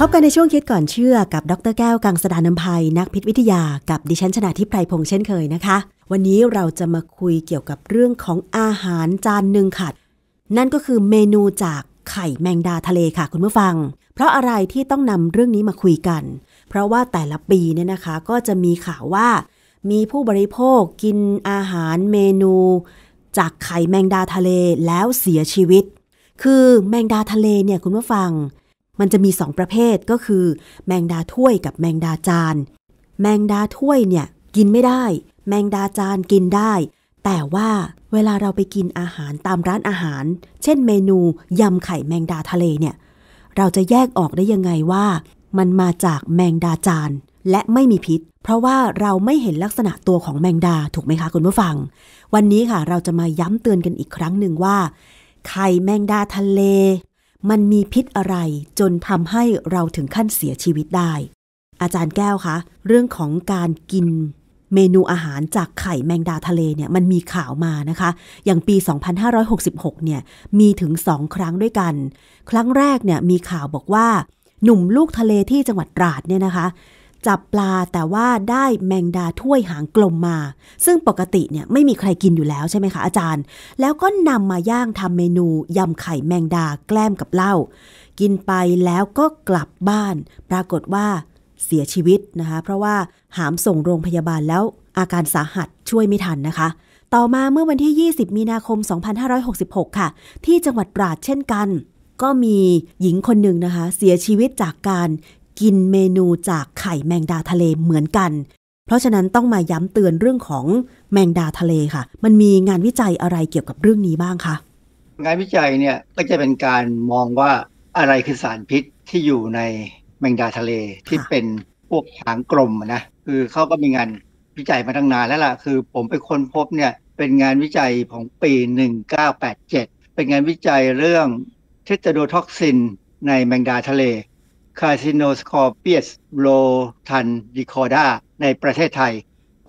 พบกันในช่วงคิดก่อนเชื่อกับ ดรแก้วกังสดานนพัยนักพิษวิทยากับดิฉันชนะทิพไพรพงษ์เช่นเคยนะคะ วันนี้เราจะมาคุยเกี่ยวกับเรื่องของอาหารจานหนึ่งค่ะนั่นก็คือเมนูจากไข่แมงดาทะเลค่ะคุณผู้ฟัง เพราะอะไรที่ต้องนำเรื่องนี้มาคุยกัน เพราะว่าแต่ละปีเนี่ยนะคะก็จะมีข่าวว่า มีผู้บริโภค กินอาหาร เมนู จากไข่แมงดาทะเลแล้วเสียชีวิต คือแมงดาทะเลเนี่ยคุณผู้ฟังมันจะมีสองประเภทก็คือ แมงดาถ้วยกับแมงดาจานแมงดาถ้วยเนี่ยกินไม่ได้ แมงดาจานกินได้ แต่ว่าเวลาเราไปกินอาหารตามร้านอาหาร เช่น เมนูยำไข่แมงดาทะเลเนี่ยเราจะแยกออกได้ยังไงว่ามันมาจากแมงดาจาน และไม่มีพิษ เพราะว่าเราไม่เห็นลักษณะตัวของแมงดาถูกไหมคะคุณผู้ฟัง วันนี้ค่ะเราจะมาย้ำเตือนกันอีกครั้งหนึ่งว่า ไข่แมงดาทะเลมันมีพิษอะไรจนทำให้เราถึงขั้นเสียชีวิตได้ อาจารย์แก้วคะ เรื่องของการกินเมนูอาหารจากไข่แมงดาทะเลเนี่ยมันมีข่าวมานะคะ อย่างปี 2566 เนี่ยมีถึง 2 ครั้งด้วยกัน ครั้งแรกเนี่ยมีข่าวบอกว่าหนุ่มลูกทะเลที่จังหวัดตราดเนี่ยนะคะจับปลาแต่ว่าได้แมงดาถ้วยหางกลมมา ซึ่งปกติเนี่ยไม่มีใครกินอยู่แล้วใช่ไหมคะ อาจารย์ แล้วก็นำมาย่างทำเมนูยำไข่แมงดาแกล้มกับเหล้ากินไปแล้วก็กลับบ้าน ปรากฏว่าเสียชีวิตนะคะ เพราะว่าหามส่งโรงพยาบาลแล้วอาการสาหัสช่วยไม่ทันนะคะ ต่อมาเมื่อวันที่ 20 มีนาคม 2566 ค่ะ ที่จังหวัดปราดเช่นกัน ก็มีหญิงคนหนึ่งนะคะเสียชีวิตจากการกินเมนูจากไข่แมงดาทะเลเหมือนกัน เพราะฉะนั้นต้องมาย้ำเตือนเรื่องของแมงดาทะเลค่ะ มันมีงานวิจัยอะไรเกี่ยวกับเรื่องนี้บ้างคะ งานวิจัยเนี่ยก็จะเป็นการมองว่าอะไรคือสารพิษ ที่อยู่ในแมงดาทะเลที่เป็นพวกหางกลมนะ คือเขาก็มีงานวิจัยมาตั้งนานแล้วล่ะคือผมไปค้นพบเนี่ยเป็นงานวิจัยของปี 1987 เป็นงานวิจัยเรื่องเทตโดท็อกซิน ในแมงดาทะเลคาสิโนสคอร์เปียสโลทันดิคอดาในประเทศไทย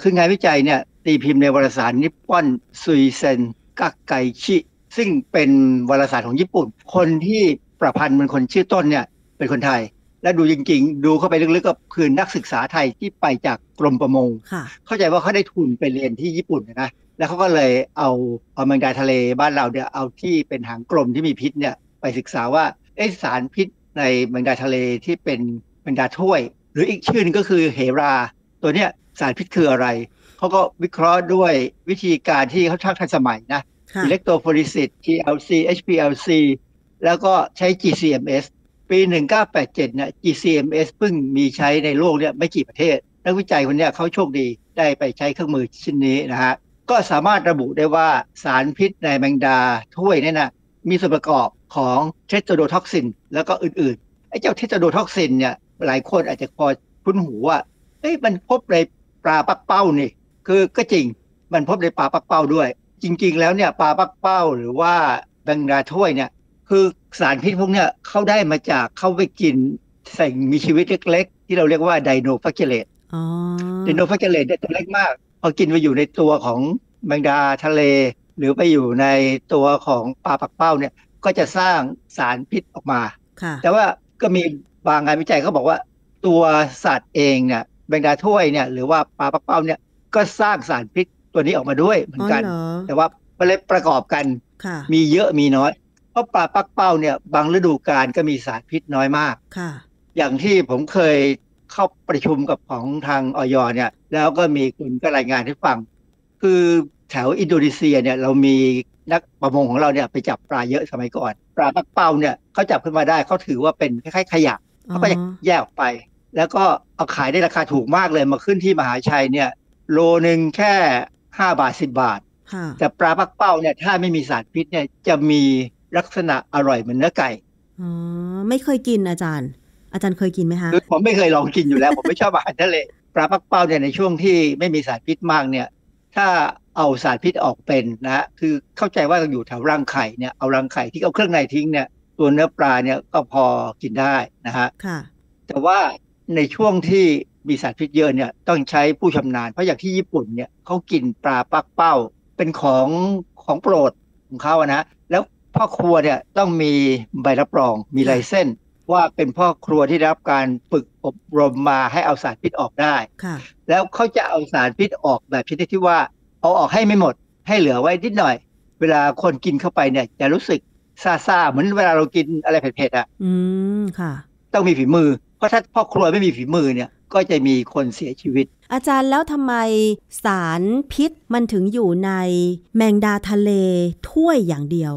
คืองานวิจัยเนี่ยตีพิมพ์ในวารสารนิปปอนซุยเซนกักไกชิซึ่งเป็นวารสารของญี่ปุ่น คนที่ประพันธ์เป็นคนชื่อต้นเนี่ยเป็นคนไทย และดูจริงๆ ดูเข้าไปลึกๆก็คือนักศึกษาไทยที่ไปจากกรมประมงเข้าใจว่าเขาได้ทุนไปเรียนที่ญี่ปุ่นนะแล้วเขาก็เลยเอาเอามังดาทะเลบ้านเราเนี่ยเอาที่เป็นหางกลมที่มีพิษเนี่ยไปศึกษาว่าไอสารพิษในบรรดาทะเลที่เป็นบรรดาถ้วย หรืออีกชื่อนึงก็คือเหราตัวเนี้ยสารพิษคืออะไร เขาก็วิเคราะห์ด้วยวิธีการที่เขาทักทันสมัยนะอิเล็กโทรโฟริซิต TLC HPLC แล้วก็ใช้ GCMS ปี 1987เนี GCMS เพิ่งมีใช้ในโลกเนี่ยไม่กี่ประเทศ นักวิจัยคนนี้เขาโชคดีได้ไปใช้เครื่องมือชิ้นนี้นะฮะก็สามารถระบุได้ว่าสารพิษในแมงดาถ้วยเนี่ยนะมีส่วนประกอบของเทสโทโดท็อกซินแล้วก็อื่น ๆ ไอ้เจ้าเทสโทโดท็อกซินเนี่ยหลายคนอาจจะพอคุ้นหูว่าเอ้ยมันพบในปลาปักเป้านี่ คือก็จริงมันพบในปลาปักเป้าด้วย จริงๆ แล้วเนี่ยปลาปักเป้าหรือว่าแบงดาถ้วยเนี่ย คือสารพิษพวกเนี้ยเขาได้มาจากเข้าไปกินสิ่งมีชีวิตเล็กๆ ที่เราเรียกว่าไดโนฟาเกเลตไดโนฟาเกเลตเนี่ยตัวเล็กมาก พอกินไปอยู่ในตัวของแมงดาทะเล หรือไปอยู่ในตัวของปลาปักเป้าเนี่ยก็จะสร้างสารพิษออกมาแต่ว่าก็มีบางงานวิจัยเขาบอกว่า ตัวสัตว์เองเนี่ยแบงดาถ้วยเนี่ยหรือว่าปลาปัก เป้าเนี่ย ก็สร้างสารพิษตัวนี้ออกมาด้วยเหมือนกันแต่ว่าเมล็ดประกอบกันมีเยอะมีน้อยเพราะปลาปักเป้าเนี่ย บางฤดูกาลก็มีสารพิษน้อยมากค่ะ อย่างที่ผมเคยเข้าประชุมกับของทางออยเนี่ย แล้วก็มีคุณก็รายงานให้ฟัง คือแถวอินโดนีเซียเนี่ยเรามีนักประมงของเราเนี่ยไปจับปลาเยอะสมัยก่อนปลาปักเป้าเนี่ยเขาจับขึ้นมาได้เขาถือว่าเป็นคล้าย ๆ ขยะเขาไปแยกออกไป แล้วก็เอาขายได้ราคาถูกมากเลยมาขึ้นที่มหาชัยเนี่ย โลหนึ่งแค่ห้าบาทสิบบาทแต่ปลาปักเป้าเนี่ยถ้าไม่มีสารพิษเนี่ยจะมีลักษณะอร่อยเหมือนเนื้อไก่อ๋อไม่เคยกินอาจารย์ อาจารย์เคยกินไหมคะผมไม่เคยลองกินอยู่แล้วผมไม่ชอบอาหารทะเลปลาปักเป้าเนี่ยในช่วงที่ไม่มีสารพิษมากเนี่ย ถ้าเอาสารพิษออกเป็นนะคือเข้าใจว่าอยู่แถวรังไข่เนี่ย เอารังไข่ที่เอาเครื่องในทิ้งเนี่ย ตัวเนื้อปลาเนี่ยก็พอกินได้นะฮะแต่ว่าในช่วงที่มีสารพิษเยอะเนี่ยต้องใช้ผู้ชำนาญ เพราะอย่างที่ญี่ปุ่นเนี่ยเขากินปลาปักเป้าเป็นของของโปรดของเขาอะนะ แล้วพ่อครัวเนี่ยต้องมีใบรับรองมีลายเส้นว่าเป็นพ่อครัวที่รับการฝึกอบรมมาให้เอาสารพิษออกได้ แล้วเขาจะเอาสารพิษออกแบบชนิดที่ว่าเอาออกให้ไม่หมด ให้เหลือไว้นิดหน่อย เวลาคนกินเข้าไปเนี่ย จะรู้สึกซาซาเหมือนเวลาเรากินอะไรเผ็ดๆอ่ะอืมค่ะ ต้องมีฝีมือ เพราะถ้าพ่อครัวไม่มีฝีมือเนี่ย ก็จะมีคนเสียชีวิต อาจารย์แล้วทำไมสารพิษมันถึงอยู่ในแมงดาทะเลถ้วยอย่างเดียว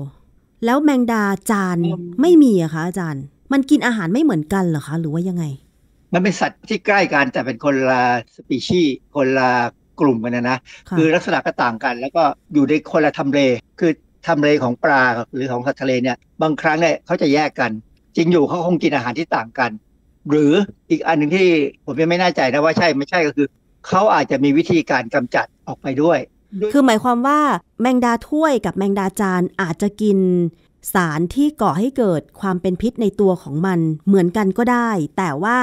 แล้วแมงดาจานไม่มีอะคะอาจารย์ มันกินอาหารไม่เหมือนกันเหรอคะ หรือว่ายังไง มันเป็นสัตว์ที่ใกล้กันแต่เป็นคนละสปีชีส์คนละกลุ่มกันนะนะคือลักษณะก็ต่างกัน แล้วก็อยู่ในคนละทำเลคือทำเลของปลาหรือของสัตว์ทะเลเนี่ยบางครั้งเนี่ยเขาจะแยกกันจริงอยู่เขาคงกินอาหารที่ต่างกัน หรืออีกอันหนึ่งที่ผมยังไม่แน่ใจนะว่าใช่ไม่ใช่ก็คือเขาอาจจะมีวิธีการกำจัดออกไปด้วย คือหมายความว่าแมงดาถ้วยกับแมงดาจานอาจจะกินสารที่ก่อให้เกิดความเป็นพิษในตัวของมันเหมือนกันก็ได้ แต่ว่า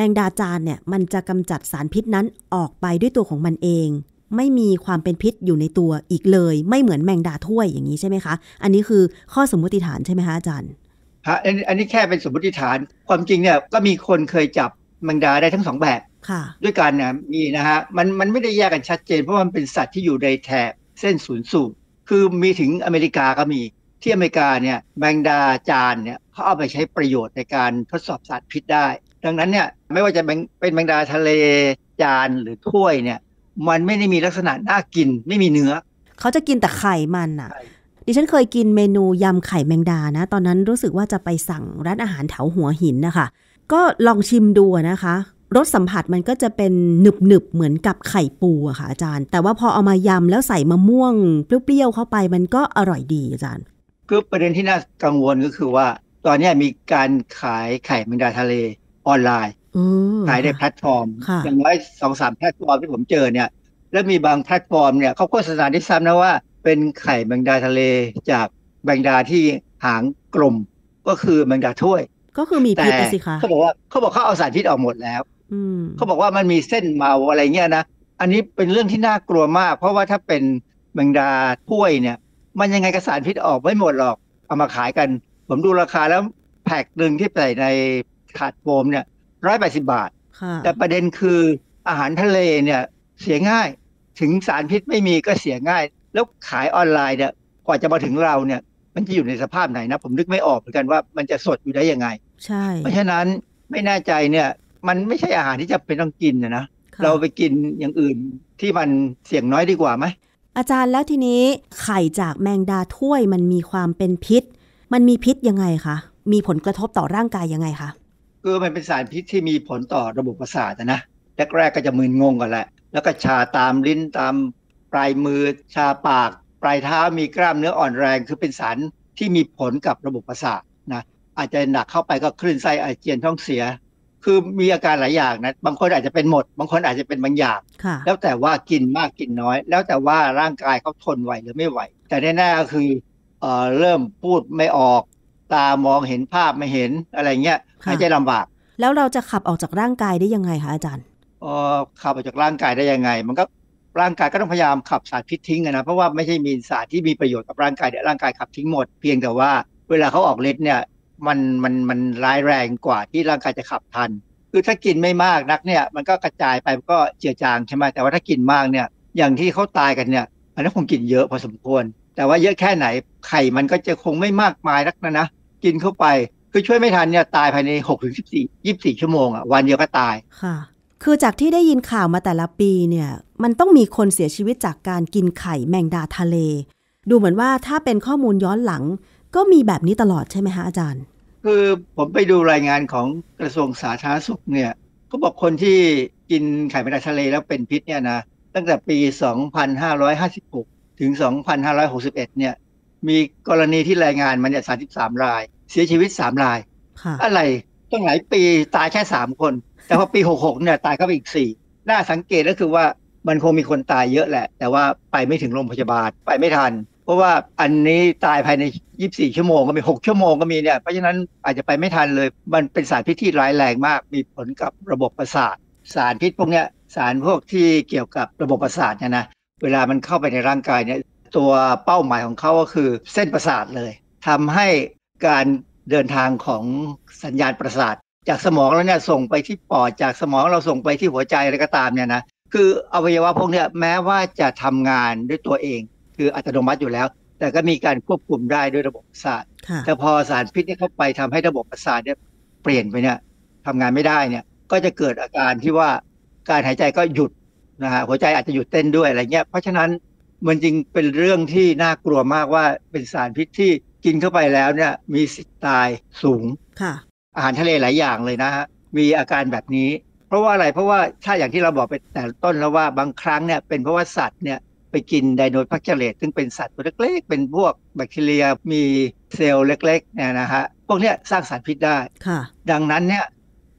แมงดาจานเนี่ยมันจะกำจัดสารพิษนั้นออกไปด้วยตัวของมันเอง ไม่มีความเป็นพิษอยู่ในตัวอีกเลย ไม่เหมือนแมงดาถ้วยอย่างนี้ใช่ไหมคะ อันนี้คือข้อสมมติฐานใช่ไหมคะอาจารย์ฮะอันนี้แค่เป็นสมมติฐานความจริงเนี่ยก็มีคนเคยจับแมงดาได้ทั้งสองแบบด้วยกันนะมีนะฮะมันมันไม่ได้แยกกันชัดเจนเพราะมันเป็นสัตว์ที่อยู่ในแถบ เส้นศูนย์สูตรคือมีถึงอเมริกาก็มีที่อเมริกาเนี่ยแมงดาจานเนี่ยเขาเอาไปใช้ประโยชน์ในการทดสอบสารพิษได้ดังนั้นเนี่ยไม่ว่าจะเป็นแมงดาทะเลจานหรือถ้วยเนี่ย มันไม่ได้มีลักษณะน่ากินไม่มีเนื้อเขาจะกินแต่ไข่มันอ่ะดิฉันเคยกินเมนูยำไข่แมงดานะ ตอนนั้นรู้สึกว่าจะไปสั่งร้านอาหารแถวหัวหินนะคะก็ลองชิมดูนะคะรสสัมผัสมันก็จะเป็นหนึบหนึบเหมือนกับไข่ปูอะค่ะอาจารย์ แต่ว่าพอเอามายำแล้วใส่มะม่วงเปรี้ยวๆเข้าไปมันก็อร่อยดีอาจารย์คือประเด็นที่น่ากังวลก็คือว่า ตอนนี้มีการขายไข่แมงดาทะเลออนไลน์ขายในแพลตฟอร์มอย่างน้อยสองสามแพลตฟอร์มที่ผมเจอเนี่ยแล้วมีบางแพลตฟอร์มเนี่ยเขาโฆษณาที่ซ้ำนะว่าเป็นไข่แมงดาทะเลจากแมงดาที่หางกลม ก็คือแมงดาถ้วย ก็คือมีพิษสิคะเขาบอกว่าเขาบอกเขาเอาสารพิษออกหมดแล้วเขาบอกว่ามันมีเส้นเมาอะไรเงี้ยนะ อันนี้เป็นเรื่องที่น่ากลัวมาก เพราะว่าถ้าเป็นแมงดาถ้วยเนี่ยมันยังไงกระสารพิษออกไม่หมดหรอกเอามาขายกัน ผมดูราคาแล้วแพ็กหนึ่งที่ใส่ในขาดโฟมเนี่ยร้อยแปดสิบาทแต่ประเด็นคืออาหารทะเลเนี่ยเสียง่ายถึงสารพิษไม่มีก็เสียง่าย แล้วขายออนไลน์เนี่ยกว่าจะมาถึงเราเนี่ย มันจะอยู่ในสภาพไหนนะผมนึกไม่ออกเหมือนกันว่ามันจะสดอยู่ได้ยังไง ใช่ เพราะฉะนั้นไม่แน่ใจเนี่ยมันไม่ใช่อาหารที่จะเป็นต้องกินนะนะเราไปกินอย่างอื่นที่มันเสี่ยงน้อยดีกว่าไหม อาจารย์แล้วทีนี้ไข่จากแมงดาถ้วยมันมีความเป็นพิษ มันมีพิษยังไงคะมีผลกระทบต่อร่างกายยังไงคะคือมันเป็นสารพิษที่มีผลต่อระบบประสาทนะแรกๆก็จะมึนงงกันแหละ แล้วก็ชาตามลิ้นตามปลายมือ ชาปาก ปลายเท้ามีกล้ามเนื้ออ่อนแรงคือเป็นสาร ที่มีผลกับระบบประสาทนะอาจจะหนักเข้าไปก็คลื่นไส้อาเจียนท้องเสีย คือมีอาการหลายอย่างนะ บางคนอาจจะเป็นหมด บางคนอาจจะเป็นบางอย่าง แล้วแต่ว่ากินมากกินน้อย แล้วแต่ว่าร่างกายเขาทนไหวหรือไม่ไหว แต่แน่ๆคือเอเริ่มพูดไม่ออกตามองเห็นภาพ ไม่เห็นอะไรเงี้ยหายใจลำบาก แล้วเราจะขับออกจากร่างกายได้ยังไงคะอาจารย์อ๋อขับออกจากร่างกายได้ยังไง มันก็ร่างกายก็ต้องพยายามขับสารพิษทิ้งนะเพราะว่าไม่ใช่มีสารที่มีประโยชน์กับร่างกายเดี๋ยวร่างกายขับทิ้งหมดเพียงแต่ว่าเวลาเขาออกฤทธิ์เนี่ยมันมันมันร้ายแรงกว่าที่ร่างกายจะขับทันคือถ้ากินไม่มากนักเนี่ยมันก็กระจายไปก็เจือจางใช่ไหมแต่ว่าถ้ากินมากเนี่ยอย่างที่เขาตายกันเนี่ยมันก็คงกินเยอะพอสมควร แต่ว่าเยอะแค่ไหนไข่มันก็จะคงไม่มากมายนักนะนะกินเข้าไป คือช่วยไม่ทันเนี่ยตายภายในหกถึงสิบสี่ยี่สิบสี่ชั่วโมงอ่ะวันเดียวก็ตายค่ะ คือจากที่ได้ยินข่าวมาแต่ละปีเนี่ยมันต้องมีคนเสียชีวิตจากการกินไข่แมงดาทะเล ดูเหมือนว่าถ้าเป็นข้อมูลย้อนหลังก็มีแบบนี้ตลอดใช่ไหมฮะอาจารย์ คือผมไปดูรายงานของกระทรวงสาธารณสุขเนี่ยก็บอกคนที่กินไข่แมงดาทะเลแล้วเป็นพิษเนี่ยนะตั้งแต่ปี 2556ถึง2561เนี่ยมีกรณีที่รายงานมันเนี่ยสาสิบสามราย เสียชีวิตสามรายอะไรต้องหลายปีตายแค่สามคน แต่พอปีหกหกเนี่ยตายเข้าไปอีกสี่น่าสังเกตก็คือว่ามันคงมีคนตายเยอะแหละ แต่ว่าไปไม่ถึงโรงพยาบาลไปไม่ทัน เพราะว่าอันนี้ตายภายในยีสิบี่ชั่วโมงก็มีหกชั่วโมงก็มีเนี่ย เพราะฉะนั้นอาจจะไปไม่ทันเลย มันเป็นสารพิษที่ร้ายแรงมาก มีผลกับระบบประสาท สารพิษพวกเนี้ยสารพวกที่เกี่ยวกับระบบประสาทเนี่ยนะ เวลามันเข้าไปในร่างกายเนี่ยตัวเป้าหมายของเขาก็คือเส้นประสาทเลย ทำให้การเดินทางของสัญญาณประสาท จากสมองแล้วเนี่ยส่งไปที่ปอดจากสมองเราส่งไปที่หัวใจอะไรก็ตามเนี่ยนะคืออวัยวะพวกนี้แม้ว่าจะทำงานด้วยตัวเอง คืออัตโนมัติอยู่แล้ว แต่ก็มีการควบคุมได้ด้วยระบบประสาทแต่พอสารพิษเนี่ยเข้าไปทำให้ระบบประสาทเนี่ยเปลี่ยนไปเนี่ยทำงานไม่ได้เนี่ยก็จะเกิดอาการที่ว่าการหายใจก็หยุดนะฮะหัวใจอาจจะหยุดเต้นด้วยอะไรเงี้ยเพราะฉะนั้นมันจริงเป็นเรื่องที่น่ากลัวมากว่าเป็นสารพิษที่กินเข้าไปแล้วเนี่ยมีสิทธิ์ตายสูงค่ะ อาหารทะเลหลายอย่างเลยนะฮะมีอาการแบบนี้ เพราะว่าอะไร เพราะว่าถ้าอย่างที่เราบอกไปแต่ต้นแล้วว่าบางครั้งเนี่ยเป็นเพราะว่าสัตว์เนี่ยไปกินไดโนพักเจเลตซึ่งเป็นสัตว์ตัวเล็กๆเป็นพวกแบคทีเรียมีเซลล์เล็กๆเนี่ยนะฮะพวกเนี้ยสร้างสารพิษได้ค่ะ ดังนั้นเนี่ย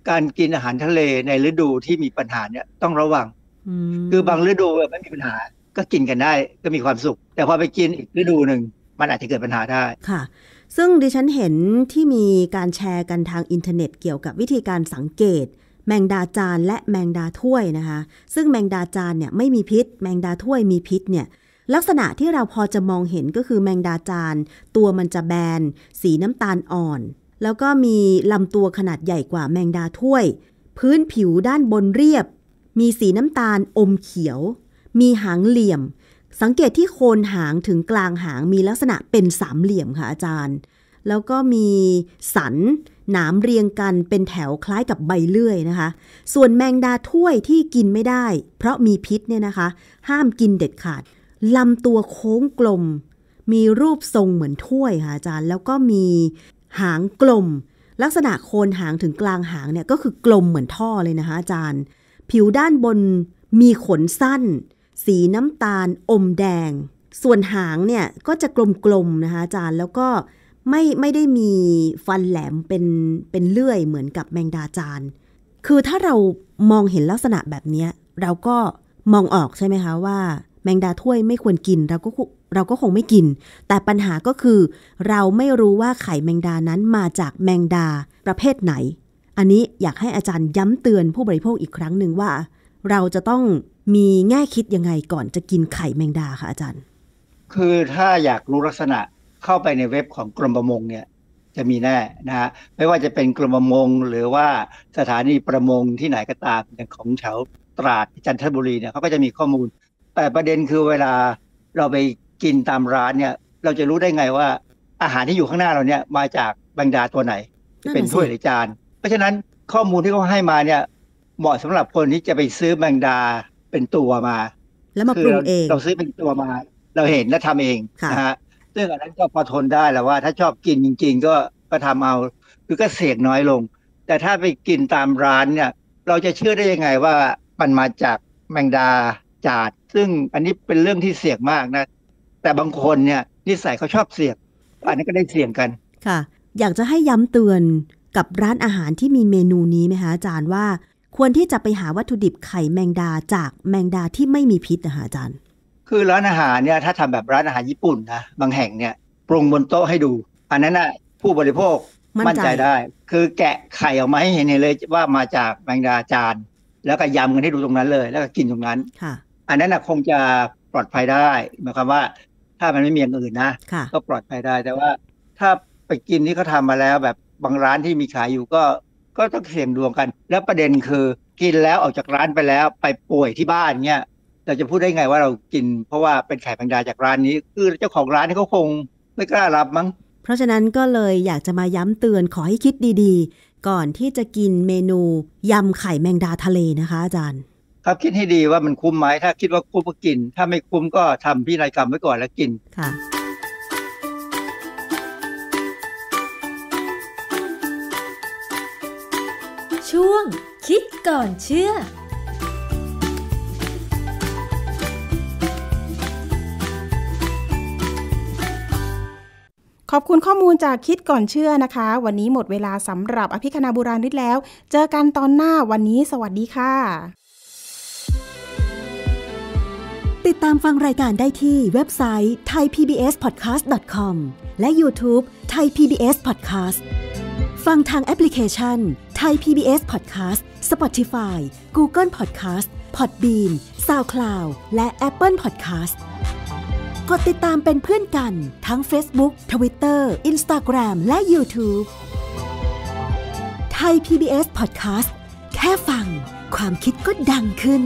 การกินอาหารทะเลในฤดูที่มีปัญหาเนี่ยต้องระวังคือบางฤดูไม่มีปัญหาก็กินกันได้ก็มีความสุข แต่พอไปกินอีกฤดูหนึ่งมันอาจจะเกิดปัญหาได้ค่ะ ซึ่งดิฉันเห็นที่มีการแชร์กันทางอินเทอร์เน็ต เกี่ยวกับวิธีการสังเกต แมงดาจานและแมงดาถ้วยนะคะ ซึ่งแมงดาจานเนี่ยไม่มีพิษ แมงดาถ้วยมีพิษเนี่ยลักษณะที่เราพอจะมองเห็นก็คือแมงดาจานตัวมันจะแบนสีน้ำตาลอ่อน แล้วก็มีลำตัวขนาดใหญ่กว่าแมงดาถ้วย พื้นผิวด้านบนเรียบ มีสีน้ำตาลอมเขียวมีหางเหลี่ยม สังเกตที่โคนหางถึงกลางหาง มีลักษณะเป็นสามเหลี่ยมค่ะอาจารย์ แล้วก็มีสันหนามเรียงกันเป็นแถวคล้ายกับใบเลื่อยนะคะ ส่วนแมงดาถ้วยที่กินไม่ได้ เพราะมีพิษเนี่ยนะคะ ห้ามกินเด็ดขาด ลำตัวโค้งกลม มีรูปทรงเหมือนถ้วยค่ะอาจารย์ แล้วก็มีหางกลม ลักษณะโคนหางถึงกลางหางเนี่ยก็คือกลมเหมือนท่อเลยนะคะอาจารย์ ผิวด้านบนมีขนสั้นสีน้ำตาลอมแดง ส่วนหางเนี่ยก็จะกลมๆนะคะอาจารย์แล้วก็ไม่ไม่ได้มีฟันแหลมเป็นเป็นเลื่อยเหมือนกับแมงดาจาน คือถ้าเรามองเห็นลักษณะแบบนี้เราก็มองออกใช่ไหมคะว่าแมงดาถ้วยไม่ควรกิน เราก็เราก็คงไม่กิน แต่ปัญหาก็คือเราไม่รู้ว่าไข่แมงดานั้นมาจากแมงดาประเภทไหน อันนี้อยากให้อาจารย์ย้ำเตือนผู้บริโภคอีกครั้งหนึ่งว่าเราจะต้องมีแง่คิดยังไงก่อนจะกินไข่แมงดาคะอาจารย์ คือถ้าอยากรู้ลักษณะเข้าไปในเว็บของกรมประมงเนี่ยจะมีแน่นะฮะไม่ว่าจะเป็นกรมประมงหรือว่าสถานีประมงที่ไหนก็ตามอย่างของแถวตราดจันทบุรีเนี่ยเขาก็จะมีข้อมูล แต่ประเด็นคือเวลาเราไปกินตามร้านเนี่ยเราจะรู้ได้ไงว่าอาหารที่อยู่ข้างหน้าเราเนี่ยมาจากแมงดาตัวไหนเป็นถ้วยหรือจานเพราะฉะนั้นข้อมูลที่เขาให้มาเนี่ยเหมาะสำหรับคนที่จะไปซื้อแมงดาเป็นตัวมา แล้วมาปรุงเอง เราซื้อเป็นตัวมา เราเห็นแล้วทำเองนะฮะซึ่งอันนั้นก็พอทนได้แหละว่าถ้าชอบกินจริงๆ ก็ก็ทำเอาคือก็เสี่ยงน้อยลง แต่ถ้าไปกินตามร้านเนี่ย เราจะเชื่อได้ยังไงว่ามันมาจากแมงดาจาด ซึ่งอันนี้เป็นเรื่องที่เสี่ยงมากนะ แต่บางคนเนี่ย นิสัยเขาชอบเสี่ยงอันนี้ก็ได้เสี่ยงกัน ค่ะ อยากจะให้ย้ำเตือนกับร้านอาหารที่มีเมนูนี้ไหมคะอาจารย์ว่าควรที่จะไปหาวัตถุดิบไข่แมงดาจากแมงดาที่ไม่มีพิษนะะอาจารย์ คือร้านอาหารเนี่ย ถ้าทำแบบร้านอาหารญี่ปุ่นนะบางแห่งเนี่ย ปรุงบนโต๊ะให้ดู อันนั้นนะผู้บริโภคมั่นใจได้ คือแกะไข่ออกมาให้เห็นเลย ว่ามาจากแมงดาจานแล้วก็ยำกันให้ดูตรงนั้นเลย แล้วก็กินตรงนั้นค่ะ อันนั้นนะคงจะปลอดภัยได้หมายความว่า ถ้ามันไม่มีอย่างอื่นนะ ก็ปลอดภัยได้แต่ว่า ถ้าไปกินที่เขาทามาแล้วแบบบางร้านที่มีขายอยู่ก็ก็ต้องเสี่ยงดวงกัน แล้วประเด็นคือกินแล้วออกจากร้านไปแล้วไปป่วยที่บ้านเนี่ยเราจะพูดได้ไงว่าเรากิน เพราะว่าเป็นไข่แมงดาจากร้านนี้ คือเจ้าของร้านเขาคงไม่กล้ารับมั้งเพราะฉะนั้นก็เลยอยากจะมาย้ำเตือนขอให้คิดดีๆ ก่อนที่จะกินเมนูยำไข่แมงดาทะเลนะคะ อาจารย์ ครับคิดให้ดีว่ามันคุ้มไหมถ้าคิดว่าคุ้มก็กิน ถ้าไม่คุ้มก็ทำพินัยกรรมไว้ก่อนแล้วกินค่ะช่วงคิดก่อนเชื่อ ขอบคุณข้อมูลจากคิดก่อนเชื่อนะคะ วันนี้หมดเวลาสำหรับอภิคณาบุรานิดแล้ว เจอกันตอนหน้าวันนี้สวัสดีค่ะ ติดตามฟังรายการได้ที่เว็บไซต์ thaipbspodcast.com และยูทูบ thaipbspodcast ฟังทางแอปพลิเคชันไทย PBS Podcast Spotify Google Podcast Podbean SoundCloud และ Apple Podcast กดติดตามเป็นเพื่อนกันทั้ง Facebook Twitter Instagram และ YouTube ไทย PBS Podcast แค่ฟัง ความคิดก็ดังขึ้น